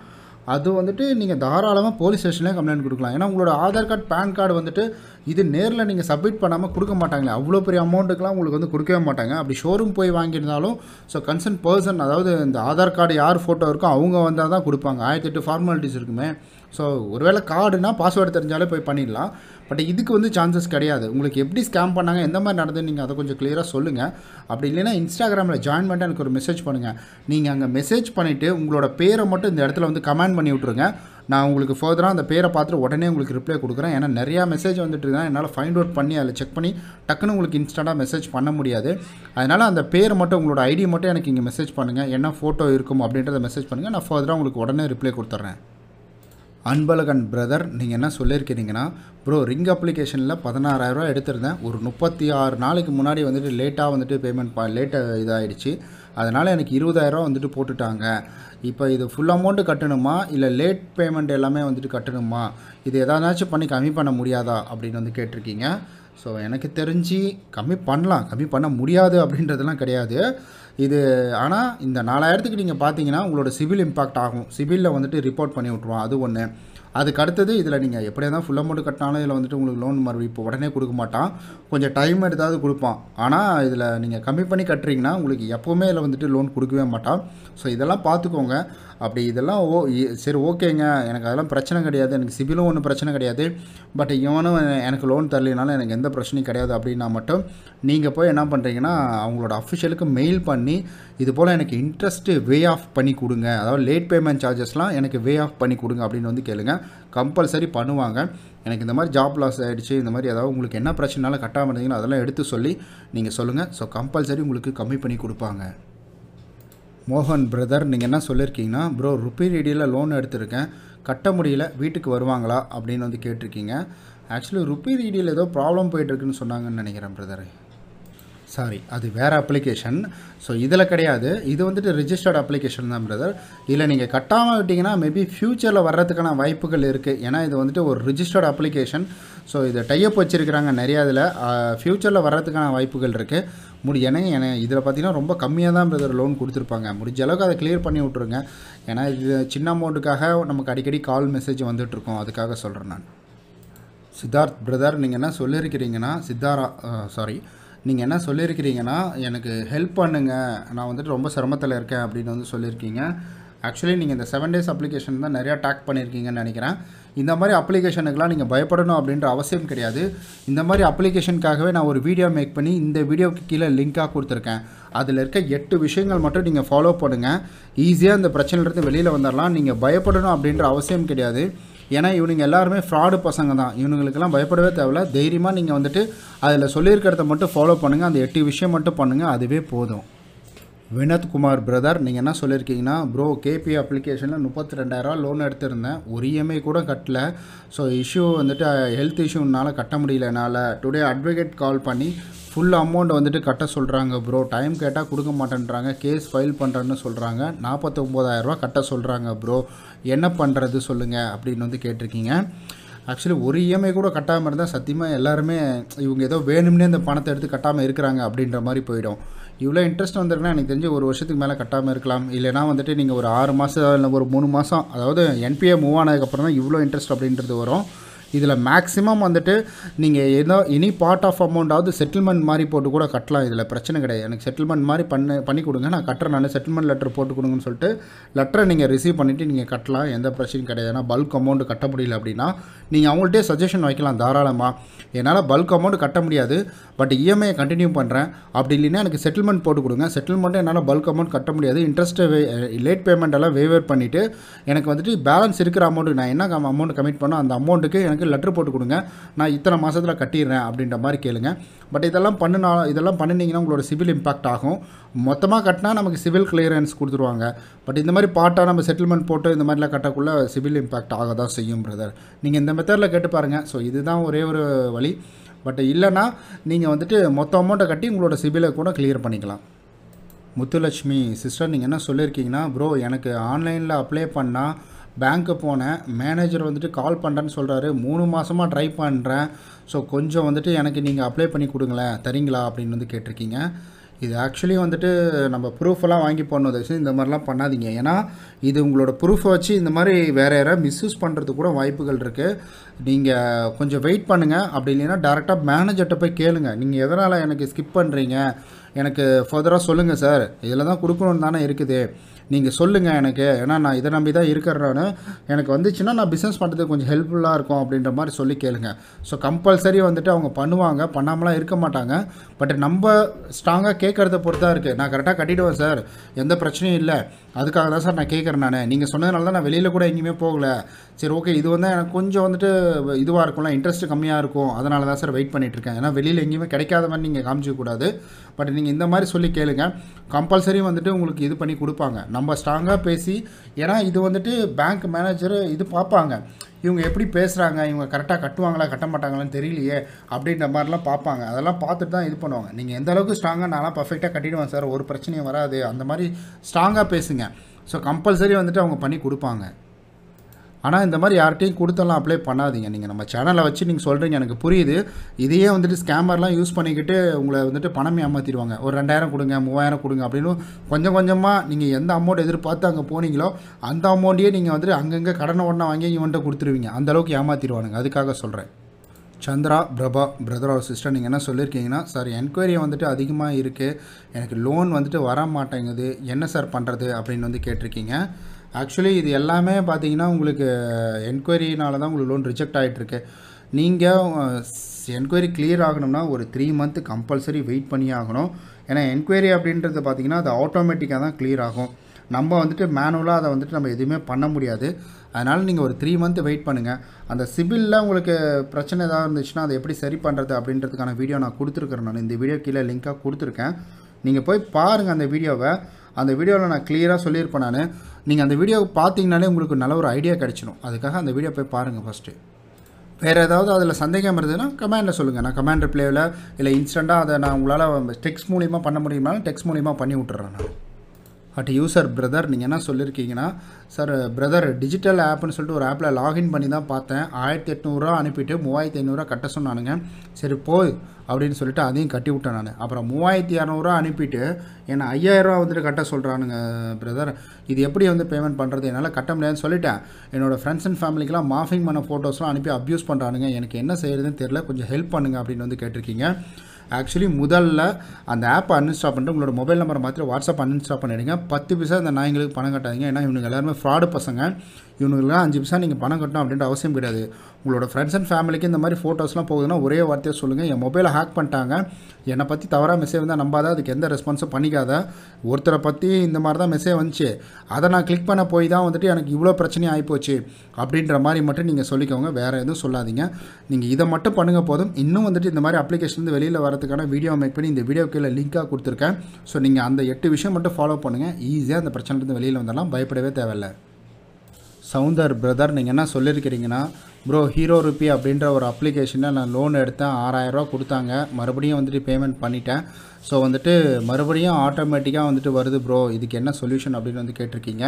அது வந்துட்டு நீங்கள் தாராளமாக போலீஸ் ஸ்டேஷன்லேயே கம்ப்ளைண்ட் கொடுக்கலாம் ஏன்னா உங்களோட ஆதார் கார்டு பேன் கார்டு வந்துட்டு இது நேரில் நீங்கள் சப்மிட் பண்ணாமல் கொடுக்க மாட்டாங்களே அவ்வளோ பெரிய அமௌண்ட்டுக்கெலாம் உங்களுக்கு வந்து கொடுக்கவே மாட்டாங்க அப்படி ஷோரூம் போய் வாங்கியிருந்தாலும் ஸோ கன்சர்ன் பர்சன் அதாவது இந்த ஆதார் கார்டு யார் ஃபோட்டோ இருக்கோ அவங்க வந்தால் தான் கொடுப்பாங்க ஆயிரத்தி எட்டு ஃபார்மாலிட்டிஸ் இருக்குமே ஸோ ஒருவேளை கார்டுனா பாஸ்வேர்டு தெரிஞ்சாலே போய் பண்ணிடலாம் பட் இதுக்கு வந்து சான்சஸ் கிடையாது உங்களுக்கு எப்படி ஸ்கேம் பண்ணாங்க எந்த மாதிரி நடந்தது நீங்கள் அதை கொஞ்சம் கிளியராக சொல்லுங்கள் அப்படி இல்லைனா இன்ஸ்டாகிராமில் ஜாயின் பண்ணிட்டு எனக்கு ஒரு மெசேஜ் பண்ணுங்கள் நீங்கள் அங்கே மெசேஜ் பண்ணிவிட்டு உங்களோட பேரை மட்டும் இந்த இடத்துல வந்து கமெண்ட் பண்ணி விட்ருங்க நான் உங்களுக்கு ஃபர்தராக அந்த பேரை பார்த்துட்டு உடனே உங்களுக்கு ரிப்ளை கொடுக்குறேன் ஏன்னா நிறையா மெசேஜ் வந்துட்டு இருந்தால் என்னால் ஃபைண்ட் அவுட் பண்ணி அதில் செக் பண்ணி டக்குன்னு உங்களுக்கு இன்ஸ்டண்ட்டாக மெசேஜ் பண்ண முடியாது அதனால் அந்த பேர் மட்டும் உங்களோட ஐடி மட்டும் எனக்கு இங்கே மெசேஜ் பண்ணுங்கள் என்ன ஃபோட்டோ இருக்கும் அப்படின்றத மெசேஜ் பண்ணுங்கள் நான் ஃபர்தராக உங்களுக்கு உடனே ரிப்ளை கொடுத்துட்றேன் அன்பழகன் பிரதர் நீங்கள் என்ன சொல்லியிருக்கிறீங்கன்னா ப்ரோ ரிங் அப்ளிகேஷனில் பதினாறாயிரரூவா எடுத்திருந்தேன் ஒரு முப்பத்தி ஆறு நாளைக்கு முன்னாடி வந்துட்டு லேட்டாக வந்துட்டு பேமெண்ட் பா லேட்டாக இதாகிடுச்சு அதனால் எனக்கு இருபதாயிரரூவா வந்துட்டு போட்டுட்டாங்க இப்போ இது ஃபுல் அமௌண்ட்டு கட்டணுமா இல்லை லேட் பேமெண்ட் எல்லாமே வந்துட்டு கட்டணுமா இது எதாச்சும் பண்ணி கம்மி பண்ண முடியாதா அப்படின்னு வந்து கேட்டிருக்கீங்க ஸோ எனக்கு தெரிஞ்சு கம்மி பண்ணலாம் கம்மி பண்ண முடியாது அப்படின்றதெல்லாம் கிடையாது இது ஆனால் இந்த நாலாயிரத்துக்கு நீங்கள் பார்த்தீங்கன்னா உங்களோட சிவில் இம்பாக்ட் ஆகும் சிவிலில் வந்துட்டு ரிப்போர்ட் பண்ணி விட்ருவோம் அது ஒன்று அதுக்கு அடுத்தது இதில் நீங்கள் எப்படியா தான் ஃபுல் அமௌண்ட் கட்டினாலும் இதில் வந்துட்டு உங்களுக்கு லோன் மறுபடியும் இப்போ உடனே கொடுக்க மாட்டான் கொஞ்சம் டைம் எடுத்தாவது கொடுப்பான் ஆனால் இதில் நீங்கள் கம்மி பண்ணி கட்டுறீங்கன்னா உங்களுக்கு எப்போவுமே இதில் வந்துட்டு லோன் கொடுக்கவே மாட்டான் ஸோ இதெல்லாம் பார்த்துக்கோங்க அப்படி இதெல்லாம் ஓ சரி ஓகேங்க எனக்கு அதெல்லாம் பிரச்சனை கிடையாது எனக்கு சிபிலும் ஒன்றும் பிரச்சனை கிடையாது பட் இவனும் எனக்கு லோன் தரலினாலும் எனக்கு எந்த பிரச்சனையும் கிடையாது அப்படின்னா மட்டும் நீங்கள் போய் என்ன பண்ணுறீங்கன்னா அவங்களோட அஃபிஷியலுக்கு மெயில் பண்ணி இது போல் எனக்கு இன்ட்ரெஸ்ட்டு வே ஆஃப் பண்ணி கொடுங்க அதாவது லேட் பேமெண்ட் சார்ஜஸ்லாம் எனக்கு வே ஆஃப் பண்ணி கொடுங்க அப்படின்னு வந்து கேளுங்க கம்பல்சரி பண்ணுவாங்க எனக்கு இந்த மாதிரி ஜாப் லாஸ் ஆகிடுச்சு இந்த மாதிரி ஏதாவது உங்களுக்கு என்ன பிரச்சனைனாலும் கட்டாமல் இருந்தீங்கன்னா அதெல்லாம் எடுத்து சொல்லி நீங்கள் சொல்லுங்கள் ஸோ கம்பல்சரி உங்களுக்கு கம்மி பண்ணி கொடுப்பாங்க மோகன் பிரதர் நீங்கள் என்ன சொல்லியிருக்கீங்கன்னா ப்ரோ ருப்பி ரேடியில் லோன் எடுத்திருக்கேன் கட்ட முடியல வீட்டுக்கு வருவாங்களா அப்படின்னு வந்து கேட்டிருக்கீங்க ஆக்சுவலி ருபி ரேடியில் ஏதோ ப்ராப்ளம் போயிட்டுருக்குன்னு சொன்னாங்கன்னு நினைக்கிறேன் பிரதர் சாரி அது வேறு அப்ளிகேஷன் ஸோ இதில் கிடையாது இது வந்துட்டு ரிஜிஸ்டர்ட் அப்ளிகேஷன் தான் பிரதர் இதில் நீங்கள் கட்டாமல் விட்டிங்கன்னா மேபி ஃப்யூச்சரில் வர்றதுக்கான வாய்ப்புகள் இருக்குது ஏன்னா இது வந்துட்டு ஒரு ரிஜிஸ்டர்ட் அப்ளிகேஷன் ஸோ இதை டைப் வச்சுருக்கிறாங்க நிறையா இதில் ஃப்யூச்சரில் வர்றதுக்கான வாய்ப்புகள் இருக்குது முடி ஏன்னா இதில் பார்த்தீங்கன்னா ரொம்ப கம்மியாக தான் பிரதர் லோன் கொடுத்துருப்பாங்க முடிஞ்ச அளவுக்கு அதை கிளியர் பண்ணி விட்ருங்க ஏன்னா இது சின்ன அமௌண்ட்டுக்காக நமக்கு அடிக்கடி கால் மெசேஜ் வந்துட்டுருக்கோம் அதுக்காக சொல்கிறேன் நான் சித்தார்த் பிரதர் நீங்கள் என்ன சொல்லியிருக்கிறீங்கன்னா சித்தாரா சாரி நீங்கள் என்ன சொல்லியிருக்கிறீங்கன்னா எனக்கு ஹெல்ப் பண்ணுங்கள் நான் வந்துட்டு ரொம்ப சிரமத்தில் இருக்கேன் அப்படின்னு வந்து சொல்லியிருக்கீங்க ஆக்சுவலி நீங்கள் இந்த செவன் டேஸ் அப்ளிகேஷன் தான் நிறையா டேக் பண்ணியிருக்கீங்கன்னு நினைக்கிறேன் இந்த மாதிரி அப்ளிகேஷனுக்கெலாம் நீங்கள் பயப்படணும் அப்படின்ற அவசியம் கிடையாது இந்த மாதிரி அப்ளிகேஷனுக்காகவே நான் ஒரு வீடியோ மேக் பண்ணி இந்த வீடியோவுக்கு கீழே லிங்காக கொடுத்துருக்கேன் அதில் இருக்க எட்டு விஷயங்கள் மட்டும் நீங்கள் ஃபாலோ பண்ணுங்கள் ஈஸியாக இந்த பிரச்சனையிலேருந்து வெளியில் வந்துடலாம் நீங்கள் பயப்படணும் அப்படின்ற அவசியம் கிடையாது ஏன்னா இவனுங்க எல்லாருமே ஃப்ராடு பசங்க தான் இவனுங்களுக்கெல்லாம் பயப்படவே தேவையில்ல தைரியமாக நீங்கள் வந்துட்டு அதில் சொல்லியிருக்கிறத மட்டும் ஃபாலோ பண்ணுங்கள் அந்த எட்டு விஷயம் மட்டும் பண்ணுங்கள் அதுவே போதும் வினத்குமார் பிரதர் நீங்கள் என்ன சொல்லியிருக்கீங்கன்னா ப்ரோ கேபி அப்ளிகேஷனில் முப்பத்தி ரெண்டாயிரரூவா லோன் எடுத்திருந்தேன் ஒரு இஎம்ஐ e கூட கட்டல ஸோ இஷ்யூ வந்துட்டு ஹெல்த் இஷ்யூனால கட்ட முடியல என்னால் டுடே அட்வொகேட் கால் பண்ணி ஃபுல் அமௌண்ட் வந்துட்டு கட்ட சொல்கிறாங்க ப்ரோ டைம் கேட்டால் கொடுக்க மாட்டேன்றாங்க கேஸ் ஃபைல் பண்ணுறேன்னு சொல்கிறாங்க நாற்பத்தொம்போதாயிரரூவா கட்ட சொல்கிறாங்க ப்ரோ என்ன பண்ணுறது சொல்லுங்கள் அப்படின்னு வந்து கேட்டிருக்கீங்க ஆக்சுவலி ஒரு இஎம்ஐ e கூட கட்டாமல் இருந்தால் சத்தியமாக எல்லாருமே இவங்க ஏதோ வேணும்னே இந்த பணத்தை எடுத்து கட்டாமல் இருக்கிறாங்க அப்படின்ற மாதிரி போயிடும் இவ்வளோ இன்ட்ரெஸ்ட் வந்திருக்குன்னா எனக்கு தெரிஞ்சு ஒரு வருஷத்துக்கு மேலே கட்டாமல் இருக்கலாம் இல்லைனா வந்துட்டு நீங்கள் ஒரு ஆறு மாதம் இல்லை ஒரு மூணு மாதம் அதாவது என்பிஏ மூவ் ஆனதுக்கப்புறம் தான் இவ்வளோ இன்ட்ரெஸ்ட் அப்படின்றது வரும் இதில் மேக்ஸிமம் வந்துட்டு நீங்கள் ஏதோ எனி பார்ட் ஆஃப் அமௌண்ட்டாவது செட்டில்மெண்ட் மாதிரி போட்டு கூட கட்டலாம் இதில் பிரச்சனை கிடையாது எனக்கு செட்டில்மெண்ட் மாதிரி பண்ண பண்ணி கொடுங்க நான் கட்டுறேன் நான் செட்டில்மெண்ட் லெட்டர் போட்டு கொடுங்கன்னு சொல்லிட்டு லெட்டரை நீங்கள் ரிசீவ் பண்ணிவிட்டு நீங்கள் கட்டலாம் எந்த பிரச்சனையும் கிடையாது ஏன்னா பல்க் அமௌண்ட் கட்ட முடியல அப்படின்னா நீங்கள் அவங்கள்ட்டே சஜஷன் வைக்கலாம் தாராளமாக என்னால் பல்க் அமௌண்ட் கட்ட முடியாது பட் இஎம்ஐயை கண்டினியூ பண்ணுறேன் அப்படி இல்லைன்னா எனக்கு செட்டில்மெண்ட் போட்டு கொடுங்க செட்டில்மெண்ட்டை என்னால் பல்க் அமௌண்ட் கட்ட முடியாது இன்ட்ரெஸ்ட்டை லேட் பேமெண்ட் எல்லாம் வேவர் பண்ணிவிட்டு எனக்கு வந்துட்டு பேலன்ஸ் இருக்கிற அமௌண்ட்டுக்கு நான் என்ன அமௌண்ட் கமிட் பண்ணோ அந்த அமௌண்ட்டுக்கு எனக்கு வந்து லெட்ரு போட்டு கொடுங்க நான் இத்தனை மாதத்தில் கட்டிடுறேன் அப்படின்ற மாதிரி கேளுங்க பட் இதெல்லாம் பண்ணினா இதெல்லாம் பண்ணினீங்கன்னா உங்களோட சிவில் இம்பாக்ட் ஆகும் மொத்தமாக கட்டினா நமக்கு சிவில் கிளியரன்ஸ் கொடுத்துருவாங்க பட் இந்த மாதிரி பாட்டாக நம்ம செட்டில்மெண்ட் போட்டு இந்த மாதிரிலாம் கட்டக்குள்ளே சிவில் இம்பாக்ட் ஆக தான் செய்யும் பிரதர் நீங்கள் இந்த மெத்தடில் கேட்டு பாருங்கள் ஸோ இதுதான் ஒரே ஒரு வழி பட் இல்லைனா நீங்கள் வந்துட்டு மொத்த அமௌண்ட்டை கட்டி உங்களோட சிபிலை கூட கிளியர் பண்ணிக்கலாம் முத்துலட்சுமி சிஸ்டர் நீங்கள் என்ன சொல்லியிருக்கீங்கன்னா ப்ரோ எனக்கு ஆன்லைனில் அப்ளை பண்ணால் பேங்க்கு போனேன் மேனேஜர் வந்துட்டு கால் பண்ணுறேன்னு சொல்கிறாரு மூணு மாதமாக ட்ரை பண்ணுறேன் ஸோ கொஞ்சம் வந்துட்டு எனக்கு நீங்கள் அப்ளை பண்ணி கொடுங்களேன் தரீங்களா அப்படின்னு வந்து கேட்டிருக்கீங்க இது ஆக்சுவலி வந்துட்டு நம்ம ப்ரூஃபெல்லாம் வாங்கி போடணும் தயவுசெய்து இந்த மாதிரிலாம் பண்ணாதீங்க ஏன்னா இது உங்களோட ப்ரூஃபை வச்சு இந்த மாதிரி வேறு யாராவது மிஸ்யூஸ் பண்ணுறதுக்கு கூட வாய்ப்புகள் இருக்குது நீங்கள் கொஞ்சம் வெயிட் பண்ணுங்கள் அப்படி இல்லைன்னா டேரெக்டாக மேனேஜர்கிட்ட போய் கேளுங்க நீங்கள் எதனால் எனக்கு ஸ்கிப் பண்ணுறீங்க எனக்கு ஃபர்தராக சொல்லுங்கள் சார் இதில் தான் கொடுக்கணுன்னு தானே இருக்குது நீங்கள் சொல்லுங்கள் எனக்கு ஏன்னா நான் இதை நம்பி தான் இருக்கிறேன்னு எனக்கு வந்துச்சுன்னா நான் பிஸ்னஸ் பண்ணுறதுக்கு கொஞ்சம் ஹெல்ப்ஃபுல்லாக இருக்கும் அப்படின்ற மாதிரி சொல்லி கேளுங்க ஸோ கம்பல்சரி வந்துட்டு அவங்க பண்ணுவாங்க பண்ணாமலாம் இருக்க மாட்டாங்க பட் நம்ம ஸ்ட்ராங்காக கேட்குறத பொறுத்தா இருக்குது நான் கரெக்டாக கட்டிவிடுவேன் சார் எந்த பிரச்சனையும் இல்லை அதுக்காக தான் சார் நான் கேட்குறேன் நான் நீங்கள் சொன்னதுனால தான் நான் வெளியில் கூட எங்கேயுமே போகலை சரி ஓகே இது வந்து எனக்கு கொஞ்சம் வந்துட்டு இதுவாக இருக்கும்ல இன்ட்ரெஸ்ட் கம்மியாக இருக்கும் அதனால தான் சார் வெயிட் பண்ணிகிட்ருக்கேன் ஏன்னா வெளியில் எங்கேயுமே கிடைக்காத மாதிரி நீங்கள் காமிச்சிக்கக்கூடாது பட் நீங்கள் இந்த மாதிரி சொல்லி கேளுங்க கம்பல்சரி வந்துட்டு உங்களுக்கு இது பண்ணி கொடுப்பாங்க நம்ம ஸ்ட்ராங்காக பேசி ஏன்னா இது வந்துட்டு பேங்க் மேனேஜர் இது பார்ப்பாங்க இவங்க எப்படி பேசுகிறாங்க இவங்க கரெக்டாக கட்டுவாங்களா கட்ட மாட்டாங்களான்னு தெரியலையே அப்படின்ற மாதிரிலாம் பார்ப்பாங்க அதெல்லாம் பார்த்துட்டு தான் இது பண்ணுவாங்க நீங்கள் எந்த அளவுக்கு ஸ்ட்ராங்காக நானும் பர்ஃபெக்டாக கட்டிடுவேன் சார் ஒரு பிரச்சனையும் வராது அந்த மாதிரி ஸ்ட்ராங்காக பேசுங்க ஸோ கம்பல்சரி வந்துட்டு அவங்க பண்ணி கொடுப்பாங்க ஆனால் இந்த மாதிரி யார்கிட்டையும் கொடுத்தெல்லாம் அப்ளை பண்ணாதீங்க நீங்கள் நம்ம சேனலை வச்சு நீங்கள் சொல்கிறீங்க எனக்கு புரியுது இதையே வந்துட்டு ஸ்கேமர்லாம் யூஸ் பண்ணிக்கிட்டு உங்களை வந்துட்டு பணம் ஏமாற்றிடுவாங்க ஒரு ரெண்டாயிரம் கொடுங்க மூவாயிரம் கொடுங்க அப்படின்னு கொஞ்சம் கொஞ்சமாக நீங்கள் எந்த அமௌண்ட் எதிர்பார்த்து அங்கே போனீங்களோ அந்த அமௌண்ட்டையே நீங்கள் வந்துட்டு அங்கங்கே கடனை ஒன்றை வாங்கி இவன்ட்டு கொடுத்துருவீங்க அந்தளவுக்கு ஏமாற்றிடுவானுங்க அதுக்காக சொல்கிறேன் Chandra Prabha brother or sister நீங்கள் என்ன சொல்லியிருக்கீங்கன்னா சார் என்கொயரி வந்துட்டு அதிகமாக இருக்குது எனக்கு லோன் வந்துட்டு வர மாட்டேங்குது என்ன சார் பண்ணுறது அப்படின்னு வந்து கேட்டிருக்கீங்க ஆக்சுவலி இது எல்லாமே பார்த்தீங்கன்னா உங்களுக்கு என்கொயரினால தான் உங்களுக்கு லோன் ரிஜெக்ட் ஆகிட்டுருக்கு நீங்கள் என்கொயரி கிளியர் ஆகணும்னா ஒரு த்ரீ மந்த்து கம்பல்சரி வெயிட் பண்ணி ஆகணும் ஏன்னா என்கொயரி அப்படின்றது பார்த்தீங்கன்னா அது ஆட்டோமேட்டிக்காக தான் கிளியர் ஆகும் நம்ம வந்துட்டு மேனுவலாக அதை வந்துட்டு நம்ம எதுவுமே பண்ண முடியாது அதனால் நீங்கள் ஒரு த்ரீ மந்த்து வெயிட் பண்ணுங்கள் அந்த சிபிலில் உங்களுக்கு பிரச்சனை ஏதாவது இருந்துச்சுன்னா அதை எப்படி சரி பண்ணுறது அப்படின்றதுக்கான வீடியோ நான் கொடுத்துருக்குறேன் நான் இந்த வீடியோ கீழே லிங்க்காக கொடுத்துருக்கேன் நீங்கள் போய் பாருங்கள் அந்த வீடியோவை அந்த வீடியோவில் நான் கிளியராக சொல்லியிருப்பேன் நான் நீங்கள் அந்த வீடியோவை பார்த்தீங்கனாலே உங்களுக்கு நல்ல ஒரு ஐடியா கிடச்சிடும் அதுக்காக அந்த வீடியோ போய் பாருங்கள் ஃபஸ்ட்டு வேறு ஏதாவது அதில் சந்தேகம் இருந்ததுன்னா கமெண்டில் சொல்லுங்கள் நான் கமெண்ட் ரிப்ளேவில் இல்லை இன்ஸ்டண்ட்டாக அதை நான் உங்களால் டெக்ஸ்ட் மூலிமா பண்ண முடியுமா டெக்ஸ்ட் மூலிமா பண்ணி விட்டுறேன் நான் அட் யூசர் பிரதர் நீங்கள் என்ன சொல்லியிருக்கீங்கன்னா சார் பிரதர் டிஜிட்டல் ஆப்னு சொல்லிட்டு ஒரு ஆப்பில் லாகின் பண்ணி தான் பார்த்தேன் ஆயிரத்தி எட்நூறுரூவா அனுப்பிட்டு மூவாயிரத்தி ஐநூறுரூவா கட்ட சொன்னானுங்க சரி போய் அப்படின்னு சொல்லிட்டு அதையும் கட்டி விட்டேன் நான் அப்புறம் மூவாயிரத்தி இரநூறுவா அனுப்பிட்டு என்னை ஐயாயிரரூவா வந்துட்டு கட்ட சொல்கிறானுங்க பிரதர் இது எப்படி வந்து பேமெண்ட் பண்ணுறது என்னால் கட்ட முடியாதுன்னு சொல்லிட்டேன் என்னோடய ஃப்ரெண்ட்ஸ் அண்ட் ஃபேமிலிக்கெலாம் மாஃபிங் பண்ண ஃபோட்டோஸ்லாம் அனுப்பி அப்யூஸ் பண்ணுறானுங்க எனக்கு என்ன செய்கிறதுன்னு தெரில கொஞ்சம் ஹெல்ப் பண்ணுங்கள் அப்படின்னு வந்து கேட்டிருக்கீங்க ஆக்சுவலி முதல்ல அந்த ஆப் அன்இன்ஸ்டால் பண்ணிட்டு உங்களோட மொபைல் நம்பரை மாற்றி வாட்ஸ்அப் அன்இன்ஸ்டால் பண்ணிடுங்க பத்து பைசா இந்த நாய்களுக்கு பணம் கட்டாதீங்க ஏன்னா இவங்க எல்லாருமே ஃப்ராடு பசங்க இவனுக்குலாம் அஞ்சு பைசா நீங்கள் பணம் கட்டணும் அப்படின்ற அவசியம் கிடையாது உங்களோட ஃப்ரெண்ட்ஸ் அண்ட் ஃபேமிலிக்கு இந்த மாதிரி ஃபோட்டோஸ்லாம் போகுதுன்னா ஒரே வார்த்தையை சொல்லுங்கள் என் மொபைலை ஹேக் பண்ணிட்டாங்க என்னை பற்றி தவறாக மெசேஜ் வந்தால் நம்பாத அதுக்கு எந்த ரெஸ்பான்ஸும் பண்ணிக்காத ஒருத்தரை பற்றி இந்த மாதிரி தான் மெசேஜ் வந்துச்சு அதை நான் கிளிக் பண்ண போய் தான் வந்துட்டு எனக்கு இவ்வளோ பிரச்சனையும் ஆகிப்போச்சு அப்படின்ற மாதிரி மட்டும் நீங்கள் சொல்லிக்கோங்க வேறு எதுவும் சொல்லாதீங்க நீங்கள் இதை மட்டும் பண்ணுங்கள் போதும் இன்னும் வந்துட்டு இந்த மாதிரி அப்ளிகேஷன்லேருந்து வெளியில் வரதுக்கான வீடியோ மேக் பண்ணி இந்த வீடியோ கீழே லிங்காக கொடுத்துருக்கேன் ஸோ நீங்கள் அந்த எட்டு விஷயம் மட்டும் ஃபாலோ பண்ணுங்கள் ஈஸியாக அந்த பிரச்சனைலேருந்து வெளியில் வந்தாலும் பயப்படவே தேவையில்லை சவுந்தர் பிரதர் நீங்கள் என்ன சொல்லியிருக்கிறீங்கன்னா ப்ரோ ஹீரோ ருப்பி அப்படின்ற ஒரு அப்ளிகேஷனில் நான் லோன் எடுத்தேன் ஆறாயிரரூவா கொடுத்தாங்க மறுபடியும் வந்துட்டு பேமெண்ட் பண்ணிட்டேன் ஸோ வந்துட்டு மறுபடியும் ஆட்டோமேட்டிக்காக வந்துட்டு வருது ப்ரோ இதுக்கு என்ன சொல்யூஷன் அப்படின்னு வந்து கேட்டிருக்கீங்க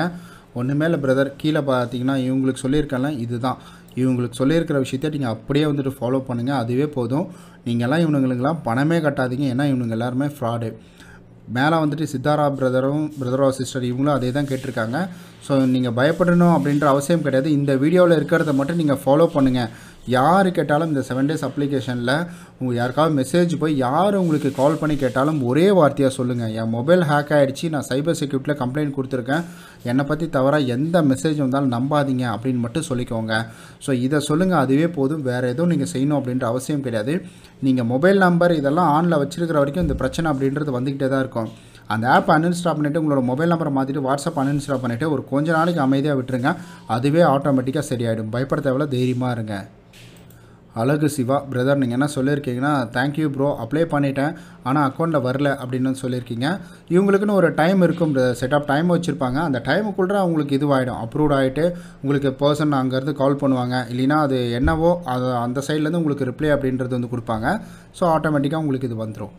ஒன்றுமே இல்லை பிரதர் கீழே பார்த்தீங்கன்னா இவங்களுக்கு சொல்லியிருக்கல இதுதான் இவங்களுக்கு சொல்லியிருக்கிற விஷயத்தை நீங்கள் அப்படியே வந்துட்டு ஃபாலோ பண்ணுங்கள் அதுவே போதும் நீங்கள்லாம் இவனுங்களுக்கெல்லாம் பணமே கட்டாதீங்க ஏன்னா இவனுங்க எல்லாருமே ஃப்ராடு மேலே வந்துட்டு சித்தாரா பிரதரும் பிரதரோ சிஸ்டர் இவங்களும் அதே தான் கேட்டிருக்காங்க ஸோ நீங்கள் பயப்படணும் அப்படின்ற அவசியம் கிடையாது இந்த வீடியோவில் இருக்கிறத மட்டும் நீங்கள் ஃபாலோ பண்ணுங்கள் யார் கேட்டாலும் இந்த செவன் டேஸ் அப்ளிகேஷனில் உங்கள் யாருக்காவது மெசேஜ் போய் யார் உங்களுக்கு கால் பண்ணி கேட்டாலும் ஒரே வார்த்தையாக சொல்லுங்கள் என் மொபைல் ஹேக் ஆகிடுச்சி நான் சைபர் செக்யூரிட்டியில் கம்ப்ளைண்ட் கொடுத்துருக்கேன் என்னை பற்றி தவறாக எந்த மெசேஜ் வந்தாலும் நம்பாதீங்க அப்படின்னு மட்டும் சொல்லிக்கோங்க ஸோ இதை சொல்லுங்கள் அதுவே போதும் வேறு எதுவும் நீங்கள் செய்யணும் அப்படின்ற அவசியம் கிடையாது நீங்கள் மொபைல் நம்பர் இதெல்லாம் ஆனில் வச்சுருக்கிற வரைக்கும் இந்த பிரச்சனை அப்படின்றது வந்துக்கிட்டே தான் இருக்கும் அந்த ஆப் அன்இன்ஸ்டால் பண்ணிவிட்டு உங்களோட மொபைல் நம்பரை மாற்றிட்டு வாட்ஸ்அப் அன்இன்ஸ்டால் பண்ணிவிட்டு ஒரு கொஞ்சம் நாளைக்கு அமைதியாக விட்டுருங்க அதுவே ஆட்டோமேட்டிக்காக சரியாயிடும் பயப்பட தேவையில்ல தைரியமாக இருங்க அழகு சிவா பிரதர் நீங்கள் என்ன சொல்லியிருக்கீங்கன்னா தேங்க்யூ ப்ரோ அப்ளை பண்ணிட்டேன் ஆனால் அக்கௌண்ட்டில் வரல அப்படின்னு சொல்லியிருக்கீங்க இவங்களுக்குன்னு ஒரு டைம் இருக்கும் செட் ஆஃப் டைம் வச்சுருப்பாங்க அந்த டைமுக்குள்ளே அவங்களுக்கு இதுவாகிடும் அப்ரூவ் ஆகிட்டு உங்களுக்கு பர்சன் அங்கேருந்து கால் பண்ணுவாங்க இல்லைனா அது என்னவோ அது அந்த சைட்லேருந்து உங்களுக்கு ரிப்ளை அப்படின்றது வந்து கொடுப்பாங்க ஸோ ஆட்டோமேட்டிக்காக உங்களுக்கு இது வந்துடும்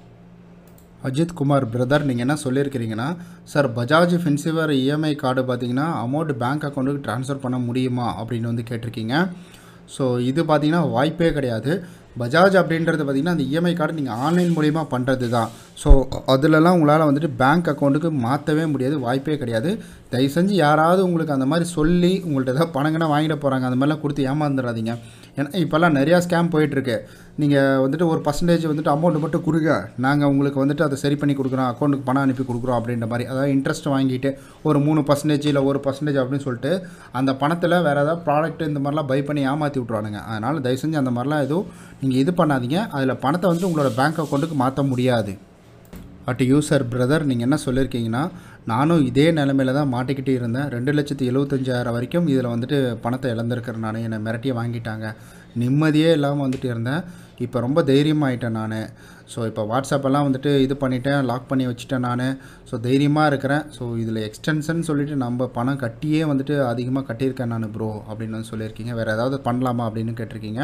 அஜித் குமார் பிரதர் நீங்கள் என்ன சொல்லியிருக்கிறீங்கன்னா sir Bajaj Finserv EMI card பார்த்தீங்கன்னா அமௌண்ட் பேங்க் அக்கௌண்ட்டுக்கு ட்ரான்ஸ்ஃபர் பண்ண முடியுமா அப்படின்னு வந்து கேட்டிருக்கீங்க ஸோ இது பார்த்தீங்கன்னா வாய்ப்பே கிடையாது பஜாஜ் அப்படின்றது பார்த்திங்கன்னா அந்த இஎம்ஐ கார்டு நீங்கள் ஆன்லைன் மூலிமா பண்ணுறது தான் ஸோ அதிலலாம் உங்களால் வந்துட்டு பேங்க் அக்கௌண்ட்டுக்கு மாற்றவே முடியாது வாய்ப்பே கிடையாது தயவு செஞ்சு யாராவது உங்களுக்கு அந்த மாதிரி சொல்லி உங்கள்கிட்ட ஏதாவது பணங்கன்னா வாங்கிட போகிறாங்க அந்த மாதிரிலாம் கொடுத்து ஏமாந்துடாதீங்க ஏன்னா இப்போல்லாம் நிறையா ஸ்கேம் போயிட்டுருக்கு நீங்கள் வந்துட்டு ஒரு பர்சன்டேஜ் வந்துட்டு அமௌண்ட் மட்டும் கொடுங்க நாங்கள் உங்களுக்கு வந்துட்டு அதை சரி பண்ணி கொடுக்குறோம் அக்கௌண்ட்டுக்கு பணம் அனுப்பி கொடுக்குறோம் அப்படின்ற மாதிரி அதாவது இன்ட்ரெஸ்ட் வாங்கிட்டு ஒரு மூணு பர்சன்டேஜ் இல்லை ஒரு பர்சன்டேஜ் அப்படின்னு சொல்லிட்டு அந்த பணத்தில் வேறு ஏதாவது ப்ராடக்ட் இந்த மாதிரிலாம் பை பண்ணி ஏமாற்றி விட்ருவானுங்க அதனால் தயவு செஞ்சு அந்த மாதிரிலாம் எதுவும் நீங்கள் இது பண்ணாதீங்க அதில் பணத்தை வந்து உங்களோட பேங்க் அக்கௌண்ட்டுக்கு மாற்ற முடியாது அட் யூசர் பிரதர் நீங்கள் என்ன சொல்லியிருக்கீங்கன்னா நானும் இதே நிலமையில தான் மாட்டிக்கிட்டே இருந்தேன் ரெண்டு லட்சத்து எழுபத்தஞ்சாயிரம் வரைக்கும் இதில் வந்துட்டு பணத்தை இழந்திருக்கிறேன் நான் என்னை மிரட்டி வாங்கிட்டாங்க நிம்மதியே இல்லாமல் வந்துட்டு இருந்தேன் இப்போ ரொம்ப தைரியமாகிட்டேன் நான் ஸோ இப்போ வாட்ஸ்அப்பெல்லாம் வந்துட்டு இது பண்ணிட்டேன் லாக் பண்ணி வச்சுட்டேன் நான் ஸோ தைரியமாக இருக்கிறேன் ஸோ இதில் எக்ஸ்டென்ஷன் சொல்லிவிட்டு நம்ம பணம் கட்டியே வந்துட்டு அதிகமாக கட்டியிருக்கேன் நான் ப்ரோ அப்படின்னு வந்து சொல்லியிருக்கீங்க வேறு ஏதாவது பண்ணலாமா அப்படின்னு கேட்டிருக்கீங்க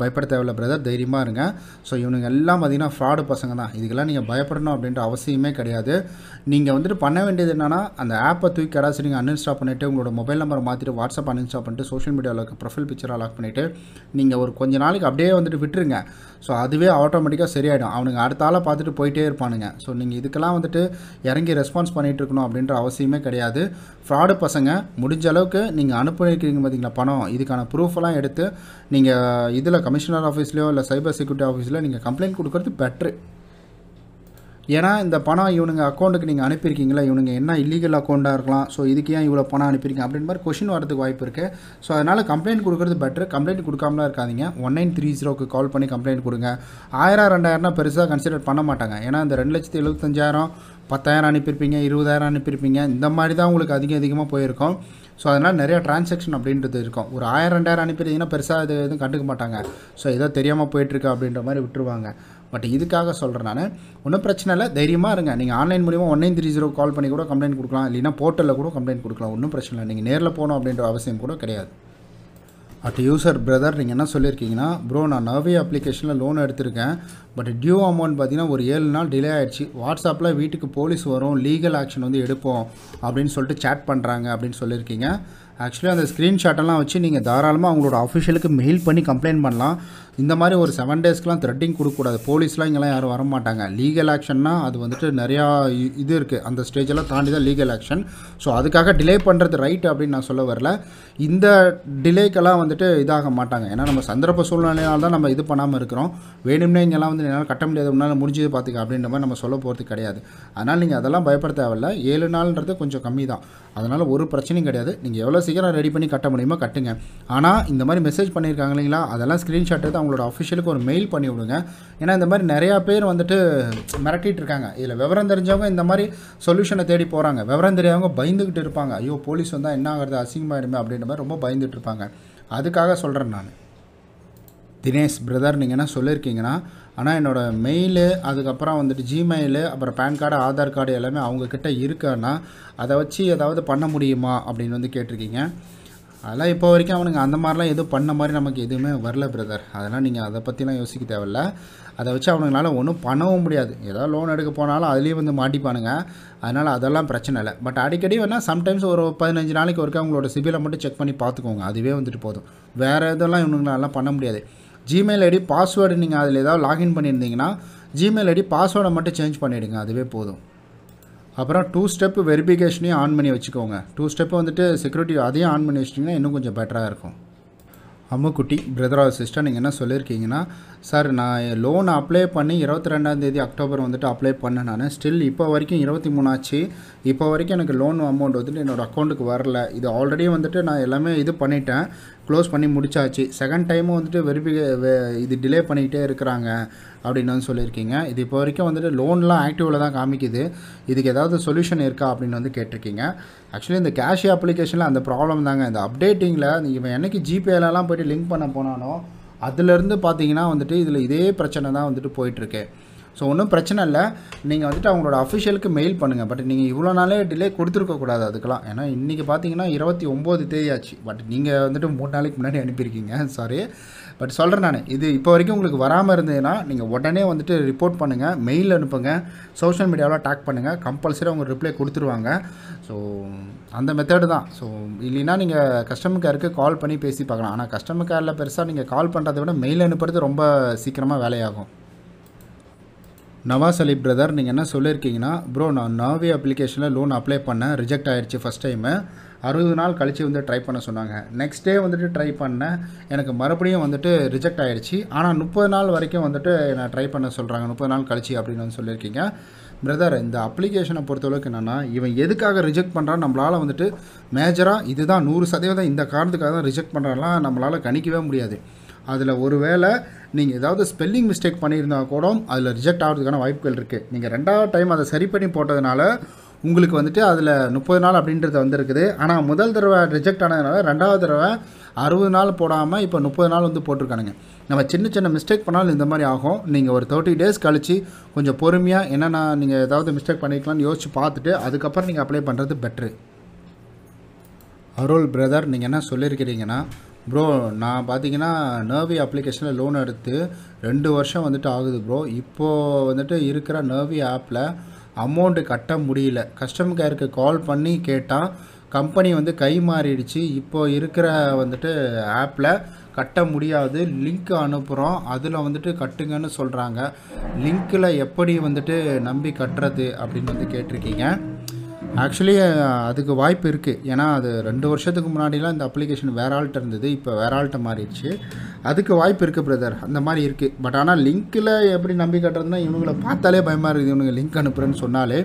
பயப்பட தேவையில்ல பிரதர் தைரியமாக இருங்க ஸோ இவனுங்க எல்லாம் பார்த்திங்கன்னா ஃப்ராடு பசங்க தான் இதுக்கெல்லாம் நீங்கள் பயப்படணும் அப்படின்ற அவசியமே கிடையாது நீங்கள் வந்துட்டு பண்ண வேண்டியது என்னன்னா அந்த ஆப்பை தூக்கி கடாசி நீங்கள் அன்இன்ஸ்டால் பண்ணிவிட்டு உங்களோட மொபைல் நம்பரை மாற்றிட்டு வாட்ஸ்அப் அன்இன்ஸ்டால் பண்ணிட்டு சோஷியல் மீடியாவில் இருக்க ப்ரொஃபைல் பிக்சராக லாக் பண்ணிவிட்டு நீங்கள் ஒரு கொஞ்சம் நாளைக்கு அப்படியே வந்துட்டு விட்டுருங்க ஸோ அதுவே ஆட்டோமேட்டிக்காக சரியாயிடும் அவனுங்க அடுத்த ஆளை பார்த்துட்டு போயிட்டே இருப்பானுங்க ஸோ நீங்கள் இதுக்கெல்லாம் வந்துட்டு இறங்கி ரெஸ்பான்ஸ் பண்ணிகிட்டு இருக்கணும் அப்படின்ற அவசியமே கிடையாது ஃப்ராடு பசங்க முடிஞ்ச அளவுக்கு நீங்கள் அனுப்பியிருக்கிறீங்க பார்த்தீங்களா பணம் இதுக்கான ப்ரூஃபெல்லாம் எடுத்து நீங்கள் இதில் கமிஷனர் ஆஃபீஸ்லையோ இல்லை சைபர் செக்யூரிட்டி ஆஃபீஸ்லையோ நீங்கள் கம்ப்ளைண்ட் கொடுக்கறது பெட்ரு ஏன்னா இந்த பணம் இவனுங்க அக்கௌண்ட்டுக்கு நீங்கள் அனுப்பியிருக்கீங்களா இவனுங்க என்ன இல்லீகல் அக்கௌண்ட்டாக இருக்கலாம் ஸோ இதுக்கு ஏன் இவ்வளோ பணம் அனுப்பியிருக்கீங்க அப்படின்ற மாதிரி கொஷின் வரதுக்கு வாய்ப்பு இருக்குது ஸோ அதனால் கம்ப்ளைண்ட் கொடுக்குறது பெட்ரு கம்ப்ளைண்ட் கொடுக்காமலாம் இருக்காதிங்க ஒன் நைன் த்ரீ ஜீரோக்கு கால் பண்ணி கம்ப்ளைண்ட் கொடுங்க ஆயிரம் ரெண்டாயிரம்னா பெருசாக கன்சிடர் பண்ண மாட்டாங்க ஏன்னா இந்த ரெண்டு லட்சத்தி எழுபத்தஞ்சாயிரம் பத்தாயிரம் அனுப்பியிருப்பீங்க இருபதாயிரம் அனுப்பியிருப்பீங்க இந்த மாதிரி தான் உங்களுக்கு அதிகம் அதிகமாக போயிருக்கோம் ஸோ அதனால் நிறையா டிரான்சாக்ஷன் அப்படின்றது இருக்கும் ஒரு ஆயிரம் ரெண்டாயிரம் அனுப்பிடுறீங்கன்னா பெருசாக இது எதுவும் கண்டுக்க மாட்டாங்க ஸோ ஏதோ தெரியாமல் போயிட்டுருக்கு அப்படின்ற மாதிரி விட்டுருவாங்க பட் இதுக்காக சொல்கிறேன் நான் ஒன்றும் பிரச்சனை இல்லை தைரியமாக இருங்க நீங்கள் ஆன்லைன் மூலிமா one nine three zero call பண்ணி கூட கம்ப்ளைண்ட் கொடுக்கலாம் இல்லைனா போர்ட்டலில் கூட கம்ப்ளைண்ட் கொடுக்கலாம் ஒன்றும் பிரச்சனை இல்லை நீங்கள் நேரில் போகணும் அப்படின்ற அவசியம் கூட கிடையாது அட் யூசர் பிரதர் நீங்கள் என்ன சொல்லியிருக்கீங்கன்னா ப்ரோ நான் நவே அப்ளிகேஷனில் லோன் எடுத்திருக்கேன் பட் டியூ அமௌண்ட் பார்த்தீங்கன்னா ஒரு ஏழு நாள் டிலே ஆகிடுச்சு வாட்ஸ்அப்பில் வீட்டுக்கு போலீஸ் வரும் லீகல் ஆக்ஷன் வந்து எடுப்போம் அப்படின்னு சொல்லிட்டு சேட் பண்ணுறாங்க அப்படின்னு சொல்லியிருக்கீங்க ஆக்சுவலி அந்த ஸ்க்ரீன்ஷாட்டெல்லாம் வச்சு நீங்கள் தாராளமாக அவங்களோட அஃபிஷியலுக்கு மெயில் பண்ணி கம்ப்ளைண்ட் பண்ணலாம் இந்த மாதிரி ஒரு செவன் டேஸ்க்கெலாம் த்ரெட்டிங் கொடுக்கக்கூடாது போலீஸ்லாம் இங்கெல்லாம் யாரும் வர மாட்டாங்க லீகல் ஆக்ஷன்னா அது வந்துட்டு நிறையா இது இருக்குது அந்த ஸ்டேஜெல்லாம் தாண்டி தான் லீகல் ஆக்ஷன் ஸோ அதுக்காக டிலே பண்ணுறது ரைட் அப்படின்னு நான் சொல்ல வரல இந்த டிலேக்கெல்லாம் வந்துட்டு இதாக மாட்டாங்க ஏன்னா நம்ம சந்தர்ப்ப சூழ்நிலையால் தான் நம்ம இது பண்ணாமல் இருக்கிறோம் வேணும்னே இங்கெல்லாம் வந்து என்னால் கட்ட முடியாது முன்னால் முடிஞ்சது பார்த்துக்க அப்படின்ற மாதிரி நம்ம சொல்ல போகிறது கிடையாது அதனால் நீங்கள் அதெல்லாம் பயப்பட தேவையில்ல ஏழு நாள்ன்றது கொஞ்சம் கம்மி தான் அதனால் ஒரு பிரச்சனையும் கிடையாது நீங்கள் எவ்வளோ சீக்கிரம் ரெடி பண்ணி கட்ட முடியுமோ கட்டுங்க ஆனால் இந்த மாதிரி மெசேஜ் பண்ணியிருக்காங்க இல்லைங்களா அதெல்லாம் ஸ்க்ரீன்ஷாட் எடுத்து அவங்களோட அஃபிஷியலுக்கு ஒரு மெயில் பண்ணி விடுங்க ஏன்னா இந்த மாதிரி நிறையா பேர் வந்துட்டு மிரட்டிகிட்டு இருக்காங்க இதில் விவரம் தெரிஞ்சவங்க இந்த மாதிரி சொல்யூஷனை தேடி போகிறாங்க விவரம் தெரியாதவங்க பயந்துக்கிட்டு இருப்பாங்க ஐயோ போலீஸ் வந்தால் என்ன ஆகிறது அசிங்கமாயிடுமே அப்படின்ற மாதிரி ரொம்ப பயந்துட்டு இருப்பாங்க அதுக்காக சொல்கிறேன் நான் தினேஷ் பிரதர் நீங்கள் என்ன சொல்லியிருக்கீங்கன்னா ஆனால் என்னோடய மெயிலு அதுக்கப்புறம் வந்துட்டு ஜிமெயிலு அப்புறம் பேன் கார்டு ஆதார் கார்டு எல்லாமே அவங்கக்கிட்ட இருக்கேன்னா அதை வச்சு ஏதாவது பண்ண முடியுமா அப்படின்னு வந்து கேட்டிருக்கீங்க அதெல்லாம் இப்போ வரைக்கும் அவனுங்க அந்த மாதிரிலாம் எதுவும் பண்ண மாதிரி நமக்கு எதுவுமே வரல பிரதர் அதெல்லாம் நீங்கள் அதை பற்றிலாம் யோசிக்க தேவையில்ல அதை வச்சு அவனுங்களால ஒன்றும் பண்ணவும் முடியாது ஏதாவது லோன் எடுக்க போனாலும் அதுலேயும் வந்து மாட்டிப்பானுங்க அதனால் அதெல்லாம் பிரச்சனை இல்லை பட் அடிக்கடி வேணால் சம்டைம்ஸ் ஒரு பதினஞ்சு நாளைக்கு ஒருக்கா அவங்களோட சிபிலை மட்டும் செக் பண்ணி பார்த்துக்கோங்க அதுவே வந்துட்டு போதும் வேறு இதெல்லாம் இவனுங்களாலாம் பண்ண முடியாது ஜிமெயில் ஐடி பாஸ்வேர்டு நீங்கள் அதில் ஏதாவது லாகின் பண்ணியிருந்தீங்கன்னா ஜிமெயில் ஐடி பாஸ்வேர்டை மட்டும் சேஞ்ச் பண்ணிவிடுங்க அதுவே போதும் அப்புறம் டூ ஸ்டெப் வெரிஃபிகேஷனையும் ஆன் பண்ணி வச்சுக்கோங்க டூ ஸ்டெப் வந்துட்டு செக்யூரிட்டி அதையும் ஆன் பண்ணி வச்சிட்டிங்கன்னா இன்னும் கொஞ்சம் பெட்டராக இருக்கும் அம்முக்குட்டி பிரதர் ஆஃப் சிஸ்டர் நீங்கள் என்ன சொல்லியிருக்கீங்கன்னா சார் நான் லோன் அப்ளை பண்ணி இருபத்தி ரெண்டாந்தேதி அக்டோபர் வந்துட்டு அப்ளை பண்ணேன் நான் ஸ்டில் இப்போ வரைக்கும் இருபத்தி மூணாச்சு இப்போ வரைக்கும் எனக்கு லோன் அமௌண்ட் வந்துட்டு என்னோடய அக்கௌண்ட்டுக்கு வரல இது ஆல்ரெடி வந்துட்டு நான் எல்லாமே இது பண்ணிட்டேன் க்ளோஸ் பண்ணி முடிச்சாச்சு செகண்ட் டைமும் வந்துட்டு வெரிஃபிகே இது டிலே பண்ணிக்கிட்டே இருக்கிறாங்க அப்படின்னு வந்து சொல்லியிருக்கீங்க இது இப்போ வரைக்கும் வந்துட்டு லோன்லாம் ஆக்டிவில் தான் காமிக்குது இதுக்கு ஏதாவது சொல்யூஷன் இருக்கா அப்படின்னு வந்து கேட்டிருக்கீங்க ஆக்சுவலி இந்த கேஷ் அப்ளிகேஷனில் அந்த ப்ராப்ளம் தாங்க இந்த அப்டேட்டிங்கில் இவன் என்னைக்கு ஜிபேலலாம் போய்ட்டு லிங்க் பண்ண போனானோ அதுலேருந்து பார்த்தீங்கன்னா வந்துட்டு இதில் இதே பிரச்சனை தான் வந்துட்டு போயிட்டுருக்கு ஸோ ஒன்றும் பிரச்சனை இல்லை நீங்கள் வந்துட்டு அவங்களோட அஃபிஷியலுக்கு மெயில் பண்ணுங்கள் பட் நீங்கள் இவ்வளோ நாளே டிலே கொடுத்துருக்கக்கூடாது அதுக்கெலாம் ஏன்னா இன்றைக்கி பார்த்தீங்கன்னா இருபத்தி ஒம்பது தேதியாச்சு பட் நீங்கள் வந்துட்டு மூணு நாளைக்கு முன்னாடி அனுப்பியிருக்கீங்க சாரி பட் சொல்கிறேன் நான் இது இப்போ வரைக்கும் உங்களுக்கு வராமல் இருந்ததுன்னா நீங்கள் உடனே வந்துட்டு ரிப்போர்ட் பண்ணுங்கள் மெயில் அனுப்புங்க சோஷியல் மீடியாவில் டாக் பண்ணுங்கள் கம்பல்சரி அவங்க ரிப்ளை கொடுத்துருவாங்க ஸோ அந்த மெத்தடு தான் ஸோ இல்லைன்னா நீங்கள் கஸ்டமர் கேருக்கு கால் பண்ணி பேசி பார்க்கலாம் ஆனால் கஸ்டமர் கேரில் பெருசாக நீங்கள் கால் பண்ணுறதை விட மெயில் அனுப்புறது ரொம்ப சீக்கிரமாக வேலையாகும் நவாஸ் அலி பிரதர் நீங்கள் என்ன சொல்லியிருக்கீங்கன்னா ப்ரோ நான் நாவே அப்ளிகேஷனில் லோன் அப்ளை பண்ணேன் ரிஜெக்ட் ஆயிடுச்சு ஃபஸ்ட் டைமு அறுபது நாள் கழித்து வந்து ட்ரை பண்ண சொன்னாங்க நெக்ஸ்ட் டே வந்துட்டு ட்ரை பண்ணேன் எனக்கு மறுபடியும் வந்துட்டு ரிஜெக்ட் ஆகிடுச்சு ஆனால் முப்பது நாள் வரைக்கும் வந்துட்டு நான் ட்ரை பண்ண சொல்கிறாங்க முப்பது நாள் கழிச்சு அப்படின்னு வந்து சொல்லியிருக்கீங்க பிரதர் இந்த அப்ளிகேஷனை பொறுத்தளவுக்கு என்னென்னா இவன் எதுக்காக ரிஜெக்ட் பண்ணுறான் நம்மளால் வந்துட்டு மேஜராக இதுதான் நூறு சதவீதம் இந்த காரணத்துக்காக தான் ரிஜெக்ட் பண்ணுறான்லாம் நம்மளால் கணிக்கவே முடியாது அதில் ஒருவேளை நீங்கள் ஏதாவது ஸ்பெல்லிங் மிஸ்டேக் பண்ணியிருந்தா கூட அதில் ரிஜெக்ட் ஆகிறதுக்கான வாய்ப்புகள் இருக்குது நீங்கள் ரெண்டாவது டைம் அதை சரி பண்ணி போட்டதுனால உங்களுக்கு வந்துட்டு அதில் முப்பது நாள் அப்படின்றது வந்திருக்குது ஆனால் முதல் தடவை ரிஜெக்ட் ஆனதுனால ரெண்டாவது தடவை அறுபது நாள் போடாமல் இப்போ முப்பது நாள் வந்து போட்டிருக்கானுங்க நம்ம சின்ன சின்ன மிஸ்டேக் பண்ணாலும் இந்த மாதிரி ஆகும் நீங்கள் ஒரு தேர்ட்டி டேஸ் கழித்து கொஞ்சம் பொறுமையாக என்னென்ன நீங்கள் ஏதாவது மிஸ்டேக் பண்ணிக்கலாம்னு யோசிச்சு பார்த்துட்டு அதுக்கப்புறம் நீங்கள் அப்ளை பண்ணுறது பெட்ரு அருள் பிரதர் நீங்கள் என்ன சொல்லியிருக்கிறீங்கன்னா ப்ரோ நான் பார்த்தீங்கன்னா நர்வி அப்ளிகேஷனில் லோன் எடுத்து ரெண்டு வருஷம் வந்துட்டு ஆகுது ப்ரோ இப்போது வந்துட்டு இருக்கிற நர்வி ஆப்பில் அமௌண்ட்டு கட்ட முடியல கஸ்டமர் கேருக்கு கால் பண்ணி கேட்டால் கம்பெனி வந்து கை மாறிடுச்சு இப்போது இருக்கிற வந்துட்டு ஆப்பில் கட்ட முடியாது லிங்க் அனுப்புகிறோம் அதில் வந்துட்டு கட்டுங்கன்னு சொல்கிறாங்க லிங்க்கில் எப்படி வந்துட்டு நம்பி கட்டுறது அப்படின்னு வந்து கேட்டிருக்கீங்க ஆக்சுவலி அதுக்கு வாய்ப்பு இருக்குது ஏன்னா அது ரெண்டு வருஷத்துக்கு முன்னாடிலாம் இந்த அப்ளிகேஷன் வேற ஆள்கிட்ட இருந்தது இப்போ வேற ஆள்கிட்ட மாறிடுச்சு அதுக்கு வாய்ப்பு இருக்குது பிரதர் அந்த மாதிரி இருக்குது பட் ஆனால் லிங்க்கில் எப்படி நம்பி கட்டுறதுன்னா இவங்களை பார்த்தாலே பயமாக இருக்குது இவனுங்க லிங்க் அனுப்புகிறேன்னு சொன்னாலே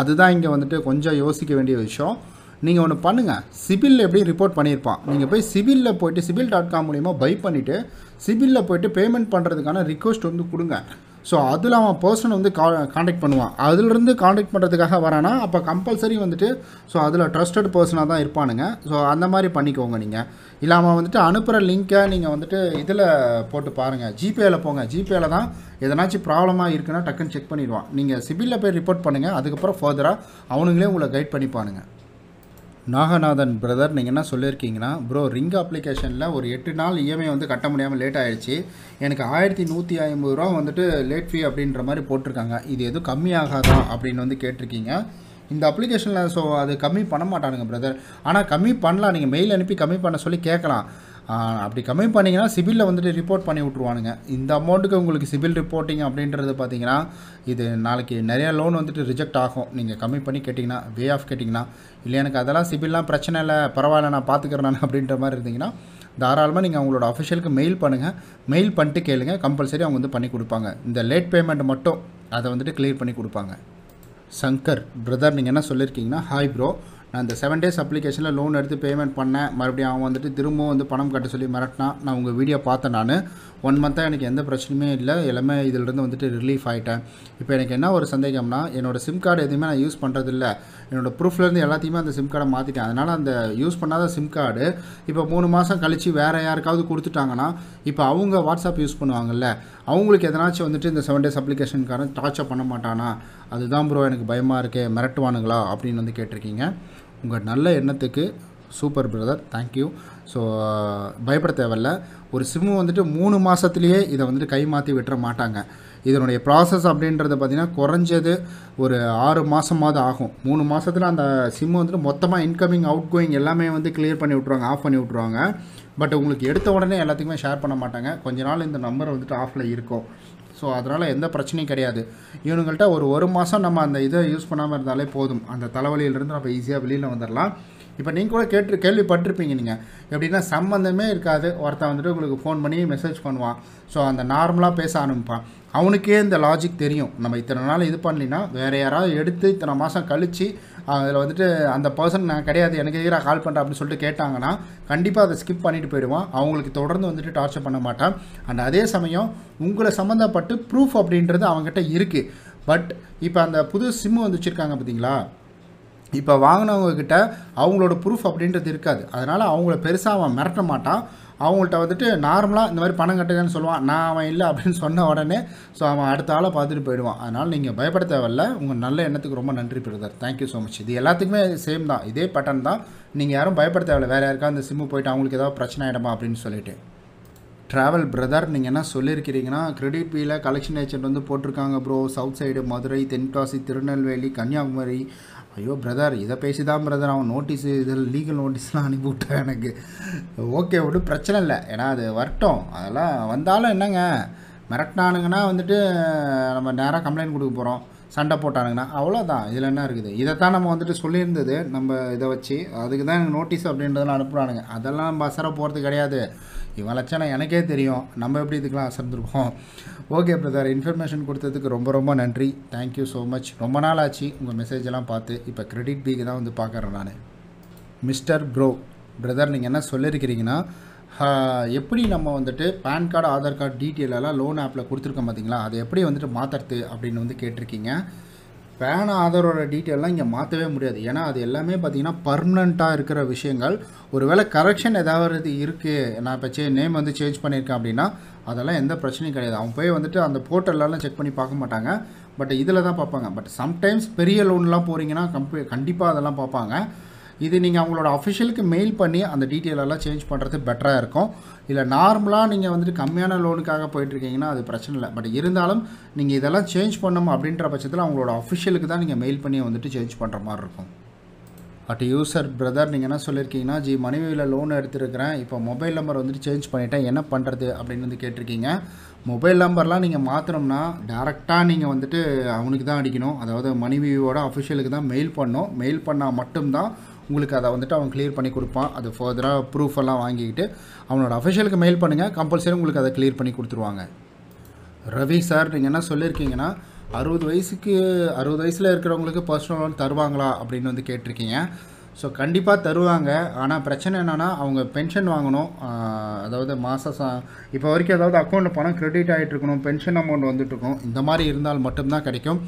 அதுதான் இங்கே வந்துட்டு கொஞ்சம் யோசிக்க வேண்டிய விஷயம் நீங்கள் ஒன்று பண்ணுங்கள் சிபிலில் எப்படி ரிப்போர்ட் பண்ணியிருப்பான் நீங்கள் போய் சிபிலில் போய்ட்டு சிபில் டாட் காம் மூலிமா பை பண்ணிவிட்டு சிபிலில் போய்ட்டு பேமெண்ட் பண்ணுறதுக்கான ரிக்வஸ்ட் வந்து கொடுங்க ஸோ அதில் அவன் பர்சன் வந்து கா காண்டாக்ட் பண்ணுவான் அதிலிருந்து காண்டாக்ட் பண்ணுறதுக்காக வரானா அப்போ கம்பல்சரி வந்துட்டு ஸோ அதில் ட்ரஸ்டட் பர்சனாக தான் இருப்பானுங்க ஸோ அந்த மாதிரி பண்ணிக்கோங்க நீங்கள் இல்லாமல் வந்துட்டு அனுப்புகிற லிங்க்கை நீங்கள் வந்துட்டு இதில் போட்டு பாருங்கள் ஜிபேயில் போங்க ஜிபேயில் தான் எதனாச்சும் ப்ராப்ளமாக இருக்குன்னா டக்குன்னு செக் பண்ணிடுவான் நீங்கள் சிபிலில் போய் ரிப்போர்ட் பண்ணுங்கள் அதுக்கப்புறம் ஃபர்தராக அவனுங்களே உங்களை கைட் பண்ணிப்பானுங்க நாகநாதன் பிரதர் நீங்கள் என்ன சொல்லியிருக்கீங்கன்னா ப்ரோ ரிங் அப்ளிகேஷனில் ஒரு எட்டு நாள் இஎம்ஐ e வந்து கட்ட முடியாமல் லேட் ஆகிடுச்சு எனக்கு ஆயிரத்தி நூற்றி ஐம்பது ரூபா வந்துட்டு லேட் ஃபீ அப்படின்ற மாதிரி போட்டிருக்காங்க இது எதுவும் கம்மியாகாதா அப்படின்னு வந்து கேட்டிருக்கீங்க இந்த அப்ளிகேஷனில் ஸோ அது கம்மி பண்ண மாட்டானுங்க பிரதர் ஆனால் கம்மி பண்ணலாம் நீங்கள் மெயில் அனுப்பி கம்மி பண்ண சொல்லி கேட்கலாம் அப்படி கம்மி பண்ணிங்கன்னா சிபிலில் வந்துட்டு ரிப்போர்ட் பண்ணி விட்ருவானுங்க இந்த அமௌண்ட்டுக்கு உங்களுக்கு சிபில் ரிப்போர்ட்டிங் அப்படின்றது பார்த்தீங்கன்னா இது நாளைக்கு நிறையா லோன் வந்துட்டு ரிஜெக்ட் ஆகும் நீங்கள் கம்மி பண்ணி கேட்டிங்கன்னா வே ஆஃப் கேட்டிங்கன்னா இல்லை எனக்கு அதெல்லாம் சிபில்லாம் பிரச்சனை இல்லை பரவாயில்ல நான் பார்த்துக்கிறேன் அப்படின்ற மாதிரி இருந்தீங்கன்னா தாராளமாக நீங்கள் அவங்களோட அஃபிஷியலுக்கு மெயில் பண்ணுங்கள் மெயில் பண்ணிட்டு கேளுங்க கம்பல்சரி அவங்க வந்து பண்ணி கொடுப்பாங்க இந்த லேட் பேமெண்ட் மட்டும் அதை வந்துட்டு கிளியர் பண்ணி கொடுப்பாங்க சங்கர் பிரதர் நீங்கள் என்ன சொல்லியிருக்கீங்கன்னா ஹாய் ப்ரோ நான் இந்த செவன் டேஸ் அப்ளிகேஷனில் லோன் எடுத்து பேமெண்ட் பண்ணேன் மறுபடியும் அவன் வந்துட்டு திரும்பவும் வந்து பணம் கட்ட சொல்லி மிரட்டினான் நான் உங்கள் வீடியோ பார்த்தேன் நான் ஒன் மந்த்தாக எனக்கு எந்த பிரச்சனையுமே இல்லை எல்லாமே இதிலிருந்து வந்துட்டு ரிலீஃப் ஆகிட்டேன் இப்போ எனக்கு என்ன ஒரு சந்தேகம்னா என்னோடய சிம் கார்டு எதுவுமே நான் யூஸ் பண்ணுறதில்ல என்னோடய ப்ரூஃப்லேருந்து எல்லாத்தையுமே அந்த சிம் கார்டை மாற்றிட்டேன் அதனால் அந்த யூஸ் பண்ணாத சிம் கார்டு இப்போ மூணு மாதம் கழித்து வேறு யாருக்காவது கொடுத்துட்டாங்கன்னா இப்போ அவங்க வாட்ஸ்அப் யூஸ் பண்ணுவாங்கல்ல அவங்களுக்கு எதனாச்சும் வந்துட்டு இந்த செவன் டேஸ் அப்ளிகேஷனுக்காரன் டார்ச்சர் பண்ண மாட்டானா அதுதான் ப்ரோ எனக்கு பயமாக இருக்கே மிரட்டுவானுங்களா அப்படின்னு வந்து கேட்டிருக்கீங்க உங்கள் நல்ல எண்ணத்துக்கு சூப்பர் பிரதர் தேங்க்யூ ஸோ பயப்பட தேவையில்ல ஒரு சிம்மு வந்துட்டு மூணு மாதத்துலேயே இதை வந்துட்டு கை மாற்றி விட்டுற மாட்டாங்க இதனுடைய ப்ராசஸ் அப்படின்றத பார்த்தீங்கன்னா குறைஞ்சது ஒரு ஆறு மாதமாவது ஆகும் மூணு மாதத்தில் அந்த சிம் வந்துட்டு மொத்தமாக இன்கமிங் அவுட் கோயிங் எல்லாமே வந்து கிளியர் பண்ணி விட்ருவாங்க ஆஃப் பண்ணி விட்ருவாங்க பட் உங்களுக்கு எடுத்த உடனே எல்லாத்துக்குமே ஷேர் பண்ண மாட்டாங்க கொஞ்ச நாள் இந்த நம்பர் வந்துட்டு ஆஃபில் இருக்கும் ஸோ அதனால் எந்த பிரச்சனையும் கிடையாது இவனுங்கள்ட்ட ஒரு ஒரு மாதம் நம்ம அந்த இதை யூஸ் பண்ணாமல் இருந்தாலே போதும் அந்த தலைவலியிலிருந்து நம்ம ஈஸியாக வெளியில் வந்துடலாம் இப்போ நீங்கள் கூட கேட்டு கேள்விப்பட்டிருப்பீங்க நீங்கள் எப்படின்னா சம்மந்தமே இருக்காது ஒருத்தன் வந்துட்டு உங்களுக்கு ஃபோன் பண்ணி மெசேஜ் பண்ணுவான் ஸோ அந்த நார்மலாக பேச ஆரம்பிப்பான் அவனுக்கே இந்த லாஜிக் தெரியும் நம்ம இத்தனை நாள் இது பண்ணலினா வேறு யாராவது எடுத்து இத்தனை மாதம் கழித்து அதில் வந்துட்டு அந்த பர்சன் நான் கிடையாது எனக்கு எதிராக கால் பண்ணுறேன் அப்படின்னு சொல்லிட்டு கேட்டாங்கன்னா கண்டிப்பாக அதை ஸ்கிப் பண்ணிட்டு போயிடுவான் அவங்களுக்கு தொடர்ந்து வந்துட்டு டார்ச்சர் பண்ண மாட்டான் அண்ட் அதே சமயம் உங்களை சம்மந்தப்பட்டு ப்ரூஃப் அப்படின்றது அவங்ககிட்ட இருக்குது பட் இப்போ அந்த புது சிம்மு வந்துச்சுருக்காங்க பார்த்தீங்களா இப்போ வாங்கினவங்கக்கிட்ட அவங்களோட ப்ரூஃப் அப்படின்றது இருக்காது அதனால் அவங்கள பெருசாக அவன் மிரட்ட மாட்டான் அவங்கள்ட்ட வந்துட்டு நார்மலாக இந்த மாதிரி பணம் கட்டுங்கன்னு சொல்லுவான் நான் அவன் இல்லை அப்படின்னு சொன்ன உடனே ஸோ அவன் அடுத்த ஆளை பார்த்துட்டு போயிடுவான் அதனால் நீங்கள் பயப்பட தேவையில்ல உங்கள் நல்ல எண்ணத்துக்கு ரொம்ப நன்றி பெறுதார் தேங்க்யூ ஸோ மச் இது எல்லாத்துக்குமே சேம் தான் இதே பட்டன் தான் நீங்கள் யாரும் பயப்பட தேவையில்ல வேறு யாருக்கா அந்த சிம்மு போயிட்டு அவங்களுக்கு ஏதாவது பிரச்சனை ஆகிடுமா அப்படின்னு சொல்லிட்டு ட்ராவல் பிரதர் நீங்கள் என்ன சொல்லியிருக்கிறீங்கன்னா கிரெடிட் பியில் கலெக்ஷன் ஏஜென்ட் வந்து போட்டிருக்காங்க bro south side Madurai Tenkasi Tirunelveli Kanyakumari ஐயோ பிரதர் இதை பேசி தான் பிரதர் அவன் நோட்டீஸ் இதில் லீகல் நோட்டீஸ்லாம் அனுப்பிவிட்டான் எனக்கு ஓகே ஒன்றும் பிரச்சனை இல்லை ஏன்னா அது வரட்டும் அதெல்லாம் வந்தாலும் என்னங்க மிரட்டினானுங்கன்னா வந்துட்டு நம்ம நேராக கம்ப்ளைண்ட் கொடுக்க போகிறோம் சண்டை போட்டானுங்கன்னா அவ்வளோதான் இதில் என்ன இருக்குது இதை தான் நம்ம வந்துட்டு சொல்லியிருந்தது நம்ம இதை வச்சு அதுக்கு தான் எனக்கு நோட்டீஸ் அப்படின்றதெல்லாம் அனுப்புகிறானுங்க அதெல்லாம் நம்ம பஸ்ஸராக போகிறது கிடையாது இவன் லட்சணம் எனக்கே தெரியும் நம்ம எப்படி இதுக்கெலாம் அசர்ந்துருக்கோம் ஓகே பிரதர் இன்ஃபர்மேஷன் கொடுத்ததுக்கு ரொம்ப ரொம்ப நன்றி தேங்க்யூ ஸோ மச் ரொம்ப நாள் ஆச்சு உங்கள் மெசேஜ் எல்லாம் பார்த்து இப்போ கிரெடிட் பீக்கு தான் வந்து பார்க்குறேன் நான் மிஸ்டர் ப்ரோ பிரதர் நீங்கள் என்ன சொல்லியிருக்கிறீங்கன்னா எப்படி நம்ம வந்துட்டு பேன் கார்டு ஆதார் கார்டு டீட்டெயிலெல்லாம் லோன் ஆப்பில் கொடுத்துருக்கோம் பார்த்தீங்களா அதை எப்படி வந்துட்டு மாற்றுறது அப்படின்னு வந்து கேட்டிருக்கீங்க பேன் ஆதாரோட டீட்டெயிலாம் இங்கே மாற்றவே முடியாது ஏன்னா அது எல்லாமே பார்த்தீங்கன்னா பர்மனண்ட்டாக இருக்கிற விஷயங்கள் ஒருவேளை கரெக்ஷன் ஏதாவது இருக்குது நான் இப்போ சே நேம் வந்து சேஞ்ச் பண்ணியிருக்கேன் அப்படின்னா அதெல்லாம் எந்த பிரச்சனையும் கிடையாது அவன் போய் வந்துட்டு அந்த போர்ட்டல்லாம் செக் பண்ணி பார்க்க மாட்டாங்க பட் இதில் தான் பார்ப்பாங்க பட் சம்டைம்ஸ் பெரிய லோன்லாம் போகிறீங்கன்னா கம்பி கண்டிப்பாக அதெல்லாம் பார்ப்பாங்க இது நீங்கள் அவங்களோட அஃபிஷியலுக்கு மெயில் பண்ணி அந்த டீட்டெயில் எல்லாம் சேஞ்ச் பண்ணுறது பெட்டராக இருக்கும் இல்லை நார்மலாக நீங்கள் வந்துட்டு கம்மியான லோனுக்காக போயிட்டுருக்கீங்கன்னா அது பிரச்சனை இல்லை பட் இருந்தாலும் நீங்கள் இதெல்லாம் சேஞ்ச் பண்ணணும் அப்படின்ற பட்சத்தில் அவங்களோட அஃபிஷியலுக்கு தான் நீங்கள் மெயில் பண்ணி வந்துட்டு சேஞ்ச் பண்ணுற மாதிரி இருக்கும் பட் யூசர் பிரதர் நீங்கள் என்ன சொல்லியிருக்கீங்கன்னா ஜி மனைவியில் லோன் எடுத்துருக்கிறேன் இப்போ மொபைல் நம்பர் வந்துட்டு சேஞ்ச் பண்ணிட்டேன் என்ன பண்ணுறது அப்படின்னு வந்து கேட்டிருக்கீங்க மொபைல் நம்பர்லாம் நீங்கள் மாற்றினோம்னா டேரெக்டாக நீங்கள் வந்துட்டு அவனுக்கு தான் அடிக்கணும் அதாவது மனைவியோட அஃபிஷியலுக்கு தான் மெயில் பண்ணணும் மெயில் பண்ணால் மட்டும்தான் உங்களுக்கு அதை வந்துட்டு அவன் கிளியர் பண்ணி கொடுப்பான் அது ஃபர்தராக ப்ரூஃப் எல்லாம் வாங்கிக்கிட்டு அவனோட அஃபிஷியலுக்கு மெயில் பண்ணுங்கள் கம்பல்சரி உங்களுக்கு அதை கிளியர் பண்ணி கொடுத்துருவாங்க ரவி சார் நீங்கள் என்ன சொல்லியிருக்கீங்கன்னா அறுபது வயசுக்கு அறுபது வயசில் இருக்கிறவங்களுக்கு பர்சனல் லோன் தருவாங்களா அப்படின்னு வந்து கேட்டிருக்கீங்க ஸோ கண்டிப்பாக தருவாங்க ஆனால் பிரச்சனை என்னென்னா அவங்க பென்ஷன் வாங்கணும் அதாவது மாதம் இப்போ வரைக்கும் அதாவது அக்கௌண்ட்டில் பணம் க்ரெடிட் ஆகிட்டுருக்கணும் பென்ஷன் அமௌண்ட் வந்துட்டுருக்கும் இந்த மாதிரி இருந்தால் மட்டும்தான் கிடைக்கும்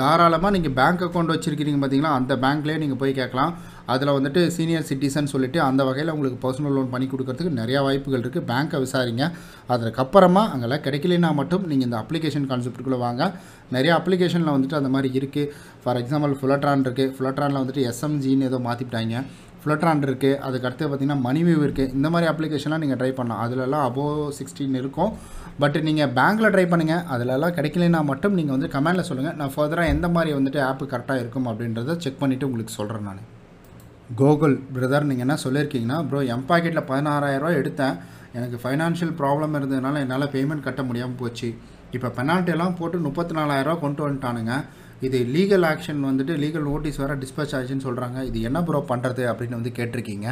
தாராளமாக நீங்கள் பேங்க் அக்கௌண்ட் வச்சுருக்கிறீங்க பார்த்தீங்கன்னா அந்த பேங்க்லேயே நீங்கள் போய் கேட்கலாம் அதில் வந்துட்டு சீனியர் சிட்டிசன் சொல்லிவிட்டு அந்த வகையில் உங்களுக்கு பர்சனல் லோன் பண்ணி கொடுக்கறதுக்கு நிறையா வாய்ப்புகள் இருக்குது பேங்க்கை விசாரிங்க அதற்கப்புறமா அங்கெல்லாம் கிடைக்கலனா மட்டும் நீங்கள் இந்த அப்ளிகேஷன் கான்செப்ட்டுக்குள்ளே வாங்க நிறைய அப்ளிகேஷனில் வந்துட்டு அந்த மாதிரி இருக்குது ஃபார் எக்ஸாம்பிள் ஃபுலட்ரான் இருக்குது ஃபுலட்ரானில் வந்துட்டு எஸ்எம்ஜின்னு ஏதோ மாற்றிவிட்டாங்க ஃப்ளட்ரான் இருக்குது அதுக்கு பார்த்திங்கன்னா மணிவியூ இருக்குது இந்த மாதிரி அப்ளிகேஷன்லாம் நீங்கள் ட்ரை பண்ணலாம் அதிலலாம் அபோவ் சிக்ஸ்டீன் இருக்கும் பட் நீங்கள் பேங்க்கில் ட்ரை பண்ணுங்கள் அதிலலாம் கிடைக்கலனா மட்டும் நீங்கள் வந்து கமெண்டில் சொல்லுங்கள் நான் ஃபர்தராக எந்த மாதிரி வந்துட்டு ஆப்பு கரெக்டாக இருக்கும் அப்படின்றத செக் பண்ணிவிட்டு உங்களுக்கு சொல்கிறேன் நான் கோகுல் பிரதர் நீங்கள் என்ன சொல்லியிருக்கீங்கன்னா ப்ரோ என் பாக்கெட்டில் பதினாறாயிரரூவா எடுத்தேன் எனக்கு ஃபைனான்ஷியல் ப்ராப்ளம் இருந்ததுனால என்னால் பேமெண்ட் கட்ட முடியாமல் போச்சு இப்போ பெனால்ட்டியெல்லாம் போட்டு முப்பத்தி நாலாயிரரூவா கொண்டு வந்துட்டானுங்க இது லீகல் ஆக்ஷன் வந்துட்டு லீகல் நோட்டீஸ் வேறு டிஸ்பேச் ஆச்சுன்னு சொல்கிறாங்க இது என்ன ப்ரோ பண்ணுறது அப்படின்னு வந்து கேட்டிருக்கீங்க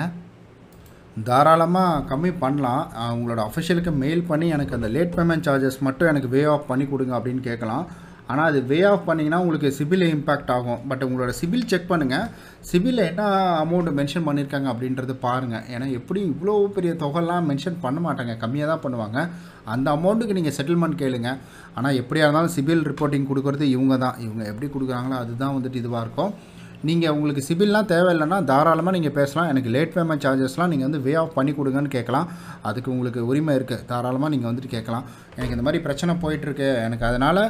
தாராளமாக கம்மி பண்ணலாம் உங்களோட அஃபிஷியலுக்கு மெயில் பண்ணி எனக்கு அந்த லேட் பேமெண்ட் சார்ஜஸ் மட்டும் எனக்கு வே ஆஃப் பண்ணி கொடுங்க அப்படின்னு கேட்கலாம் ஆனால் அது வே ஆஃப் பண்ணிங்கன்னா உங்களுக்கு சிபிலில் இம்பேக்ட் ஆகும் பட் உங்களோட சிபில் செக் பண்ணுங்கள் சிபிலில் என்ன அமௌண்ட் மென்ஷன் பண்ணியிருக்காங்க அப்படின்றது பாருங்கள் ஏன்னா எப்படியும் இவ்வளோ பெரிய தொகைலாம் மென்ஷன் பண்ண மாட்டாங்க கம்மியாக தான் பண்ணுவாங்க அந்த அமௌண்ட்டுக்கு நீங்கள் செட்டில்மெண்ட் கேளுங்க ஆனால் எப்படியா இருந்தாலும் சிபில் ரிப்போர்ட்டிங் கொடுக்குறது இவங்க தான் இவங்க எப்படி கொடுக்குறாங்களோ அதுதான் வந்துட்டு இதுவாக இருக்கும் நீங்கள் உங்களுக்கு சிபில்லாம் தேவையில்லைன்னா தாராளமாக நீங்கள் பேசலாம் எனக்கு லேட் பேமெண்ட் சார்ஜஸ்லாம் நீங்கள் வந்து வே ஆஃப் பண்ணி கொடுங்கன்னு கேட்கலாம் அதுக்கு உங்களுக்கு உரிமை இருக்குது தாராளமாக நீங்கள் வந்துட்டு கேட்கலாம் எனக்கு இந்த மாதிரி பிரச்சனை போயிட்டுருக்கு எனக்கு அதனால்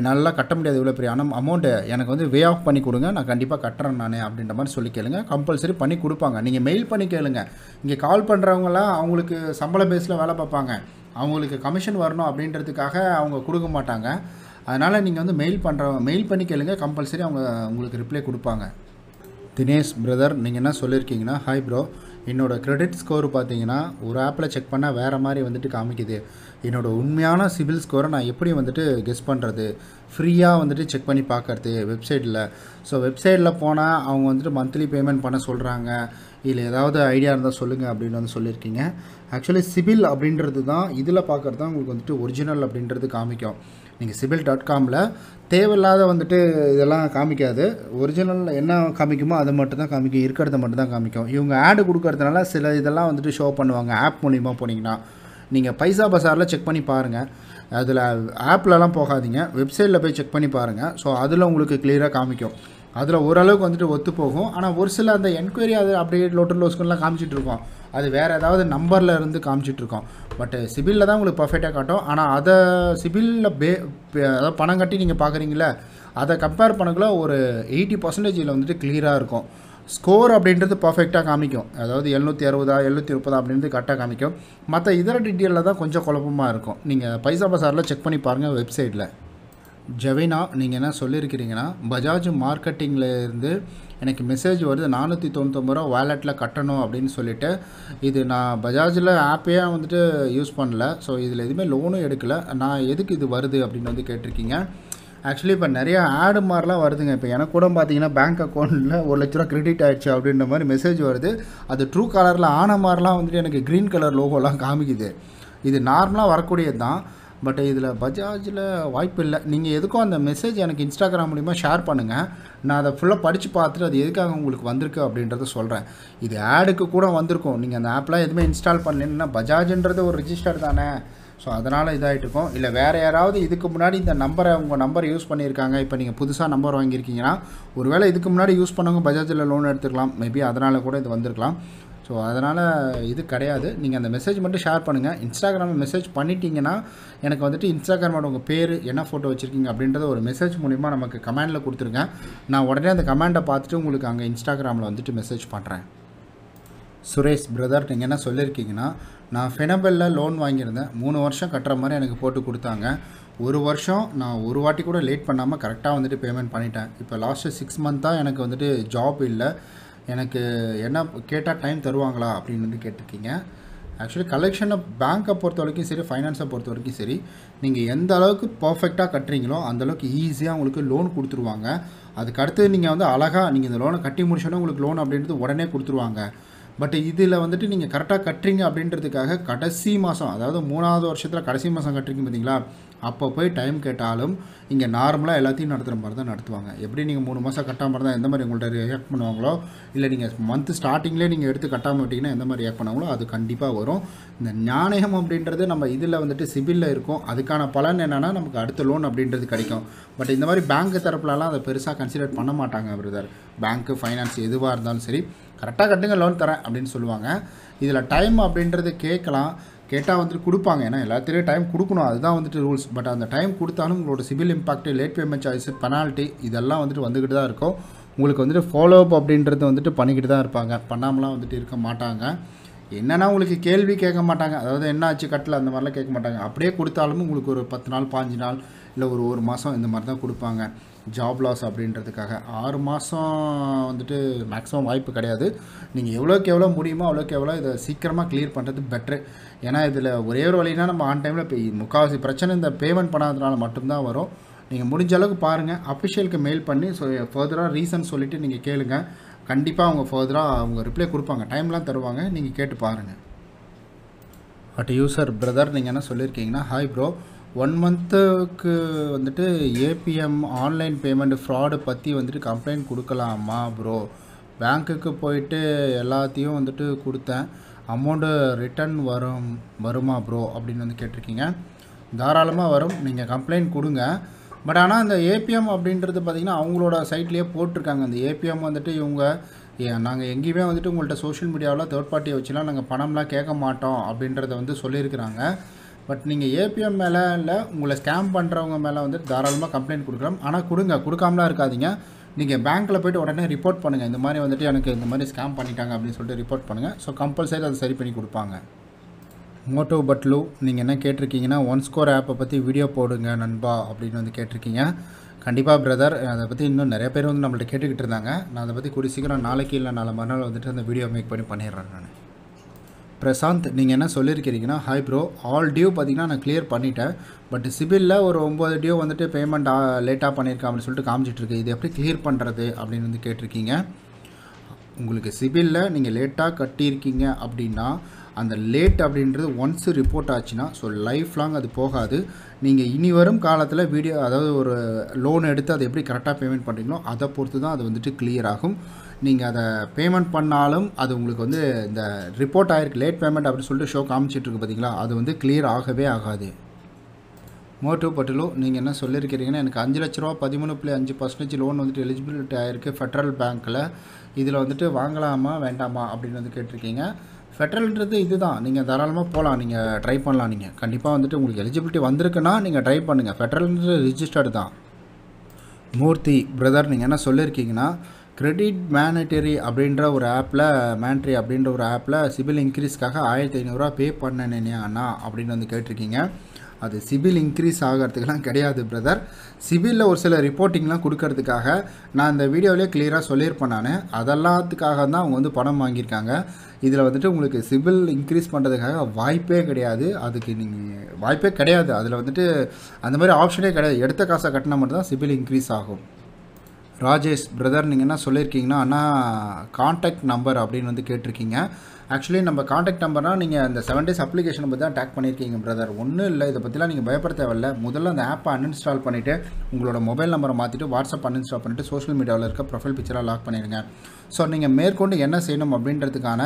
என்னால் கட்ட முடியாது இவ்வளோ பெரிய அனம் அமௌண்ட்டு எனக்கு வந்து வே ஆஃப் பண்ணி கொடுங்க நான் கண்டிப்பாக கட்டுறேன் நான் அப்படின்ற மாதிரி சொல்லி கேளுங்க கம்பல்சரி பண்ணி கொடுப்பாங்க நீங்கள் மெயில் பண்ணி கேளுங்க இங்கே கால் பண்ணுறவங்களாம் அவங்களுக்கு சம்பள பேஸில் வேலை பார்ப்பாங்க அவங்களுக்கு கமிஷன் வரணும் அப்படின்றதுக்காக அவங்க கொடுக்க மாட்டாங்க அதனால் நீங்கள் வந்து மெயில் பண்ணுறவங்க மெயில் பண்ணி கேளுங்க கம்பல்சரி அவங்க உங்களுக்கு ரிப்ளை கொடுப்பாங்க தினேஷ் பிரதர் நீங்கள் என்ன சொல்லியிருக்கீங்கன்னா ஹாய் ப்ரோ என்னோடய க்ரெடிட் ஸ்கோர் பார்த்தீங்கன்னா ஒரு ஆப்பில் செக் பண்ணால் வேறு மாதிரி வந்துட்டு காமிக்குது என்னோடய உண்மையான சிவில் ஸ்கோரை நான் எப்படி வந்துட்டு கெஸ் பண்ணுறது ஃப்ரீயாக வந்துட்டு செக் பண்ணி பார்க்கறது வெப்சைட்டில் ஸோ வெப்சைட்டில் போனால் அவங்க வந்துட்டு மந்த்லி பேமெண்ட் பண்ண சொல்கிறாங்க இல்லை ஏதாவது ஐடியா இருந்தால் சொல்லுங்கள் அப்படின்னு வந்து சொல்லியிருக்கீங்க ஆக்சுவலி சிவில் அப்படின்றது தான் இதில் பார்க்குறது தான் உங்களுக்கு வந்துட்டு ஒரிஜினல் அப்படின்றது காமிக்கும் நீங்கள் சிபில் டாட் காமில் தேவையில்லாத வந்துட்டு இதெல்லாம் காமிக்காது ஒரிஜினலில் என்ன காமிக்குமோ அதை மட்டும்தான் காமிக்கும் இருக்கிறத மட்டும்தான் காமிக்கும் இவங்க ஆடு கொடுக்கறதுனால சில இதெல்லாம் வந்துட்டு ஷோ பண்ணுவாங்க ஆப் மூலிமா போனீங்கன்னா நீங்கள் பைசா பசாரில் செக் பண்ணி பாருங்கள் அதில் ஆப்லலாம் போகாதீங்க வெப்சைட்டில் போய் செக் பண்ணி பாருங்கள் ஸோ அதில் உங்களுக்கு கிளியராக காமிக்கும் அதில் ஓரளவுக்கு வந்துட்டு ஒத்து போகும் ஆனால் ஒரு சில அந்த என்கொயரி அது அப்படியே லோட்டர் லோஸ்கெலாம் காமிச்சிட்ருக்கோம் அது வேறு ஏதாவது நம்பரில் இருந்து காமிச்சிட்ருக்கோம் பட் சிபிலில் தான் உங்களுக்கு பர்ஃபெக்டாக காட்டும் ஆனால் அதை சிபிலில் பே அதாவது பணம் கட்டி நீங்கள் பார்க்குறீங்களே அதை கம்பேர் பண்ணக்குள்ள ஒரு எயிட்டி பர்சன்டேஜில் வந்துட்டு கிளியராக இருக்கும் ஸ்கோர் அப்படின்றது பர்ஃபெக்டாக காமிக்கும் அதாவது எழுநூற்றி அறுபதா எழுநூற்றி முப்பதா அப்படின்றது கரெக்டாக காமிக்கும் மற்ற இதர டீட்டெயிலில் தான் கொஞ்சம் குழப்பமாக இருக்கும் நீங்கள் பைசா பசாரில் செக் பண்ணி பாருங்கள் வெப்சைட்டில் ஜெவினா நீங்கள் என்ன சொல்லியிருக்கிறீங்கன்னா பஜாஜ் மார்க்கெட்டிங்கில் இருந்து எனக்கு மெசேஜ் வருது நானூற்றி தொண்ணூத்தொம்பது ரூபா வாலெட்டில் கட்டணும் அப்படின்னு சொல்லிவிட்டு இது நான் பஜாஜில் ஆப்பே வந்துட்டு யூஸ் பண்ணல ஸோ இதில் எதுவுமே லோனும் எடுக்கலை நான் எதுக்கு இது வருது அப்படின்னு வந்து கேட்டிருக்கீங்க ஆக்சுவலி இப்போ நிறையா ஆடு மாதிரிலாம் வருதுங்க இப்போ எனக்கு கூட பார்த்தீங்கன்னா பேங்க் அக்கௌண்ட்டில் ஒரு லட்ச ரூபா கிரெடிட் ஆகிடுச்சு அப்படின்ற மாதிரி மெசேஜ் வருது அது ட்ரூ கலரில் ஆன மாதிரிலாம் வந்துட்டு எனக்கு க்ரீன் கலர் லோகோலாம் காமிக்குது இது நார்மலாக வரக்கூடியது தான் பட் இதில் பஜாஜில் வாய்ப்பு இல்லை நீங்கள் எதுக்கும் அந்த மெசேஜ் எனக்கு இன்ஸ்டாகிராம் மூலிமா ஷேர் பண்ணுங்கள் நான் அதை ஃபுல்லாக படித்து பார்த்துட்டு அது எதுக்காக உங்களுக்கு வந்திருக்கு அப்படின்றத சொல்கிறேன் இது ஆடுக்கு கூட வந்திருக்கும் நீங்கள் அந்த ஆப்லாம் எதுவுமே இன்ஸ்டால் பண்ணலன்னா பஜாஜ்ன்றது ஒரு ரிஜிஸ்டர் தானே ஸோ அதனால் இதாகிட்டுருக்கும் இல்லை வேறு யாராவது இதுக்கு முன்னாடி இந்த நம்பரை உங்கள் நம்பரை யூஸ் பண்ணியிருக்காங்க இப்போ நீங்கள் புதுசாக நம்பர் வாங்கியிருக்கீங்கன்னா ஒருவேளை இதுக்கு முன்னாடி யூஸ் பண்ணவங்க பஜாஜில் லோன் எடுத்துக்கலாம் மேபி அதனால் கூட இது வந்திருக்கலாம் ஸோ அதனால் இது கிடையாது நீங்கள் அந்த மெசேஜ் மட்டும் ஷேர் பண்ணுங்கள் இன்ஸ்டாகிராமில் மெசேஜ் பண்ணிட்டீங்கன்னா எனக்கு வந்துட்டு இன்ஸ்டாகிராமோட உங்கள் பேர் என்ன ஃபோட்டோ வச்சுருக்கீங்க அப்படின்றத ஒரு மெசேஜ் மூலிமா நமக்கு கமெண்டில் கொடுத்துருங்க நான் உடனே அந்த கமெண்டை பார்த்துட்டு உங்களுக்கு அங்கே இன்ஸ்டாகிராமில் வந்துட்டு மெசேஜ் பண்ணுறேன் சுரேஷ் பிரதர் நீங்கள் என்ன சொல்லியிருக்கீங்கன்னா நான் ஃபெனபெல்லில் லோன் வாங்கியிருந்தேன் மூணு வருஷம் கட்டுற மாதிரி எனக்கு போட்டு கொடுத்தாங்க ஒரு வருஷம் நான் ஒரு வாட்டி கூட லேட் பண்ணாமல் கரெக்டாக வந்துட்டு பேமெண்ட் பண்ணிட்டேன் இப்போ லாஸ்ட்டு சிக்ஸ் மந்த்தாக எனக்கு வந்துட்டு ஜாப் இல்லை எனக்கு என்ன கேட்டால் டைம் தருவாங்களா அப்படின்னு வந்து கேட்டிருக்கீங்க ஆக்சுவலி கலெக்ஷனை பேங்க்கை பொறுத்த வரைக்கும் சரி ஃபைனான்ஸை பொறுத்த வரைக்கும் சரி நீங்கள் எந்த அளவுக்கு பர்ஃபெக்டாக கட்டுறீங்களோ அந்தளவுக்கு ஈஸியாக உங்களுக்கு லோன் கொடுத்துருவாங்க அதுக்கு அடுத்து நீங்கள் வந்து அழகாக நீங்கள் இந்த லோனை கட்டி முடிச்சோன்னே உங்களுக்கு லோன் அப்படின்றது உடனே கொடுத்துருவாங்க பட் இதில் வந்துட்டு நீங்கள் கரெக்டாக கட்டுறீங்க அப்படின்றதுக்காக கடைசி மாதம் அதாவது மூணாவது வருஷத்தில் கடைசி மாதம் கட்டுறீங்க பார்த்தீங்களா அப்போ போய் டைம் கேட்டாலும் இங்கே நார்மலாக எல்லாத்தையும் நடத்துகிற மாதிரி தான் நடத்துவாங்க எப்படி நீங்கள் மூணு மாதம் கட்டாமல் இருந்தால் எந்த மாதிரி உங்கள்கிட்ட ரியாக்ட் பண்ணுவாங்களோ இல்லை நீங்கள் மந்த் ஸ்டார்டிங்லேயே நீங்கள் எடுத்து கட்டாமல் விட்டிங்கன்னா எந்த மாதிரி ரியாக்ட் பண்ணுவாங்களோ அது கண்டிப்பாக வரும் இந்த ஞானகம் அப்படின்றது நம்ம இதில் வந்துட்டு சிபிலில் இருக்கும் அதுக்கான பலன் என்னென்னா நமக்கு அடுத்த லோன் அப்படின்றது கிடைக்கும் பட் இந்த மாதிரி பேங்க் தரப்புலலாம் அதை பெருசாக கன்சிடர் பண்ண மாட்டாங்க பிரதர் பேங்க்கு ஃபைனான்ஸ் எதுவாக இருந்தாலும் சரி கரெக்டாக கட்டுங்க லோன் தரேன் அப்படின்னு சொல்லுவாங்க இதில் டைம் அப்படின்றது கேட்கலாம் கேட்டால் வந்துட்டு கொடுப்பாங்க ஏன்னா எல்லாத்துலேயும் டைம் கொடுக்கணும் அதுதான் வந்துட்டு ரூல்ஸ் பட் அந்த டைம் கொடுத்தாலும் உங்களோட CIBIL impact late payment charges penalty இதெல்லாம் வந்துட்டு வந்துக்கிட்டு தான் இருக்கும் உங்களுக்கு வந்துட்டு ஃபாலோ அப் அப்படின்றது வந்துட்டு பண்ணிக்கிட்டு தான் இருப்பாங்க பண்ணாமலாம் வந்துட்டு இருக்க மாட்டாங்க என்னென்னா உங்களுக்கு கேள்வி கேட்க மாட்டாங்க அதாவது என்ன ஆச்சு கட்டில் அந்த மாதிரிலாம் கேட்க மாட்டாங்க அப்படியே கொடுத்தாலும் உங்களுக்கு ஒரு பத்து நாள் பாஞ்சு நாள் இல்லை ஒரு ஒரு மாதம் இந்த மாதிரி தான் கொடுப்பாங்க ஜாப் லாஸ் அப்படின்றதுக்காக ஆறு மாதம் வந்துட்டு மேக்ஸிமம் வாய்ப்பு கிடையாது நீங்கள் எவ்வளோக்கு எவ்வளோ முடியுமோ அவ்வளோக்கு எவ்வளோ இதை சீக்கிரமாக கிளியர் பண்ணுறது பெட்ரு ஏன்னா இதில் ஒரே ஒரு வழினா நம்ம ஆன் டைமில் இப்போ முக்கால்வாசி பிரச்சனை இந்த பேமெண்ட் பண்ணாததுனால மட்டும்தான் வரும் நீங்கள் முடிஞ்ச அளவுக்கு பாருங்கள் அஃபிஷியலுக்கு மெயில் பண்ணி ஸோ ஃபர்தராக ரீசன் சொல்லிவிட்டு நீங்கள் கேளுங்க கண்டிப்பாக அவங்க ஃபர்தராக அவங்க ரிப்ளை கொடுப்பாங்க டைம்லாம் தருவாங்க நீங்கள் கேட்டு பாருங்கள் அட் யூசர் பிரதர் நீங்கள் என்ன சொல்லியிருக்கீங்கன்னா ஹாய் ப்ரோ ஒன் மந்த்துக்கு வந்துட்டு ஏபிஎம் ஆன்லைன் பேமெண்ட் ஃப்ராடு பற்றி வந்துட்டு கம்ப்ளைண்ட் கொடுக்கலாமா ப்ரோ பேங்க்குக்கு போயிட்டு எல்லாத்தையும் வந்துட்டு கொடுத்தேன் அமௌண்ட்டு ரிட்டர்ன் வரும் வருமா ப்ரோ அப்படின்னு வந்து கேட்டிருக்கீங்க தாராளமாக வரும் நீங்கள் கம்ப்ளைண்ட் கொடுங்க பட் ஆனால் அந்த ஏபிஎம் அப்படின்றது பார்த்திங்கன்னா அவங்களோட சைட்லேயே போட்டிருக்காங்க அந்த ஏபிஎம் வந்துட்டு இவங்க நாங்கள் எங்கேயுமே வந்துட்டு உங்கள்கிட்ட சோஷியல் மீடியாவில் தேர்ட் பார்ட்டியை வச்சுலாம் நாங்கள் பணம்லாம் கேட்க மாட்டோம் அப்படின்றத வந்து சொல்லியிருக்கிறாங்க பட் நீங்கள் ஏபிஎம் மேலே இல்லை உங்களை ஸ்கேம் பண்ணுறவங்க மேலே வந்து தாராளமாக கம்ப்ளைண்ட் கொடுக்கலாம் ஆனால் கொடுங்க கொடுக்காமலாம் இருக்காதிங்க நீங்கள் பேங்க்கில் போய்ட்டு உடனே ரிப்போர்ட் பண்ணுங்கள் இந்த மாதிரி வந்துட்டு எனக்கு இந்த மாதிரி ஸ்கேம் பண்ணிட்டாங்க அப்படின்னு சொல்லிட்டு ரிப்போர்ட் பண்ணுங்கள் ஸோ கம்பல்சரி அதை சரி பண்ணி கொடுப்பாங்க மோட்டோ பட்லு நீங்கள் என்ன கேட்டிருக்கீங்கன்னா ஒன் ஸ்கோர் ஆப்பை பற்றி வீடியோ போடுங்க நண்பா அப்படின்னு வந்து கேட்டிருக்கீங்க கண்டிப்பாக பிரதர் அதை பற்றி இன்னும் நிறைய பேர் வந்து நம்மள்கிட்ட கேட்டுக்கிட்டு இருந்தாங்க நான் அதை பற்றி குடி சீக்கிரம் நாளைக்கு இல்லை நாலு மறுநாள் வந்துட்டு அந்த வீடியோ மேக் பண்ணி பண்ணிடுறேன் நான் பிரசாந்த் நீங்கள் என்ன சொல்லியிருக்கிறீங்கன்னா ஹை ப்ரோ ஆல் டியூ பார்த்தீங்கன்னா நான் கிளியர் பண்ணிட்டேன் பட் சிபிலில் ஒரு ஒம்பது டியூ வந்துட்டு பேமெண்ட் லேட்டாக பண்ணியிருக்கேன் அப்படின்னு சொல்லிட்டு காமிச்சிட்ருக்கு இது எப்படி கிளியர் பண்ணுறது அப்படின்னு வந்து கேட்டிருக்கீங்க உங்களுக்கு சிபிலில் நீங்கள் லேட்டாக கட்டியிருக்கீங்க அப்படின்னா அந்த லேட் அப்படின்றது ஒன்ஸ் ரிப்போர்ட் ஆச்சுன்னா ஸோ லைஃப் லாங் அது போகாது நீங்கள் இனி வரும் காலத்தில் வீடியோ அதாவது ஒரு லோன் எடுத்து அதை எப்படி கரெக்டாக பேமெண்ட் பண்ணுறீங்களோ அதை பொறுத்து தான் அது வந்துட்டு கிளியர் ஆகும் நீங்கள் அதை பேமெண்ட் பண்ணாலும் அது உங்களுக்கு வந்து இந்த ரிப்போர்ட் ஆகிருக்கு லேட் பேமெண்ட் அப்படின்னு சொல்லிட்டு ஷோ காமிச்சிட்ருக்கு பார்த்தீங்களா அது வந்து கிளியர் ஆகவே ஆகாது மோட்டு பட்டிலோ நீங்கள் என்ன சொல்லியிருக்கிறீங்கன்னா எனக்கு அஞ்சு லட்ச ரூபா பதிமூணு புள்ளி அஞ்சு பர்சன்டேஜ் லோன் வந்துட்டு எலிஜிபிலிட்டி ஆகிருக்கு ஃபெட்ரல் பேங்க்கில் இதில் வந்துட்டு வாங்கலாமா வேண்டாமா அப்படின்னு வந்து கேட்டிருக்கீங்க ஃபெட்ரல்ன்றது இது தான் நீங்கள் தாராளமாக போகலாம் நீங்கள் ட்ரை பண்ணலாம் நீங்கள் கண்டிப்பாக வந்துட்டு உங்களுக்கு எலிஜிபிலிட்டி வந்திருக்குன்னா நீங்கள் ட்ரை பண்ணுங்கள் ஃபெட்ரல்ன்றது ரிஜிஸ்டர்டு தான் மூர்த்தி பிரதர் நீங்கள் என்ன சொல்லியிருக்கீங்கன்னா கிரெடிட் மேனட்டரி அப்படின்ற ஒரு ஆப்பில் மேன்ட்ரி அப்படின்ற ஒரு ஆப்பில் சிபில் இன்க்ரீஸ்க்காக ஆயிரத்தி ஐநூறுரூவா பே பண்ணனே அண்ணா அப்படின்னு வந்து கேட்டிருக்கீங்க அது சிபில் இன்க்ரீஸ் ஆகிறதுக்கெலாம் கிடையாது பிரதர் சிபிலில் ஒரு சில ரிப்போர்ட்டிங்லாம் கொடுக்கறதுக்காக நான் இந்த வீடியோவிலே கிளியராக சொல்லியிருப்பேன் நான் அதெல்லாத்துக்காக தான் அவங்க வந்து பணம் வாங்கியிருக்காங்க இதில் வந்துட்டு உங்களுக்கு சிபில் இன்க்ரீஸ் பண்ணுறதுக்காக வாய்ப்பே கிடையாது அதுக்கு நீங்கள் வாய்ப்பே கிடையாது அதில் வந்துட்டு அந்த மாதிரி ஆப்ஷனே கிடையாது எடுத்த காசை கட்டினா மட்டும்தான் சிபில் இன்க்ரீஸ் ஆகும் ராஜேஷ் பிரதர் நீங்கள் என்ன சொல்லியிருக்கீங்கன்னா அண்ணா காண்டாக்ட் நம்பர் அப்படின்னு வந்து கேட்டிருக்கீங்க ஆக்சுவலி நம்ம காண்டாக்ட் நம்பர்னால் நீங்கள் அந்த செவன் டேஸ் அப்ளிகேஷன் பற்றி தான் டேக் பண்ணியிருக்கீங்க பிரதர் ஒன்றும் இல்லை இதை பற்றிலாம் நீங்கள் பயப்பட தேவையில்ல முதல்ல அந்த ஆப்பை அன்இன்ஸ்டால் பண்ணிவிட்டு உங்களோட மொபைல் நம்பரை மாற்றிட்டு வாட்ஸ்அப் அன்இன்ஸ்டால் பண்ணிவிட்டு சோஷியல் மீடியாவில் இருக்க ப்ரொஃபைல் பிக்சராக லாக் பண்ணிடுங்க ஸோ நீங்கள் மேற்கொண்டு என்ன செய்யணும் அப்படின்றதுக்கான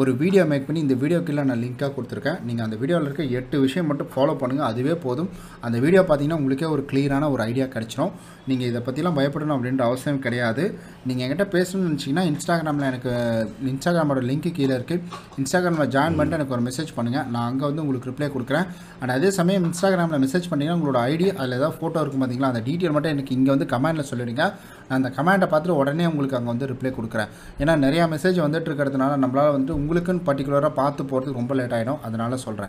ஒரு வீடியோ மேக் பண்ணி இந்த வீடியோ கீழே நான் லிங்க்காக கொடுத்துருக்கேன் நீங்கள் அந்த வீடியோவில் இருக்க எட்டு விஷயம் மட்டும் ஃபாலோ பண்ணுங்கள் அதுவே போதும் அந்த வீடியோ பார்த்தீங்கன்னா உங்களுக்கே ஒரு கிளியரான ஒரு ஐடியா கிடச்சிடும் நீங்கள் இதை பற்றிலாம் பயப்படணும் அப்படின்ற அவசியம் கிடையாது நீங்கள் என்கிட்ட பேசணும்னு நினச்சிங்கன்னா இன்ஸ்டாகிராமில் எனக்கு இன்ஸ்டாகிராமோட லிங்க்கு கீழே இருக்குது இன்ஸ்டாகிராமில் ஜாயின் பண்ணிட்டு எனக்கு ஒரு மெசேஜ் பண்ணுங்கள் நான் அங்கே வந்து உங்களுக்கு ரிப்ளை கொடுக்குறேன் அண்ட் அதே சமயம் இன்ஸ்டாகிராமில் மெசேஜ் பண்ணிங்கன்னா உங்களோட ஐடி அதில் ஏதாவது ஃபோட்டோ இருக்கும் பார்த்தீங்களா அந்த டீட்டெயில் மட்டும் எனக்கு இங்கே வந்து கமெண்டில் சொல்லிவிடுங்க நான் அந்த கமெண்ட்டை பார்த்துட்டு உடனே உங்களுக்கு அங்கே வந்து ரிப்ளை கொடுக்குறேன் ஏன்னா நிறையா மெசேஜ் வந்துட்டு இருக்கிறதுனால நம்மளால் வந்து உங்களுக்குன்னு பர்டிகுலராக பார்த்து போகிறதுக்கு ரொம்ப லேட் ஆகிடும் அதனால் சொல்கிறேன்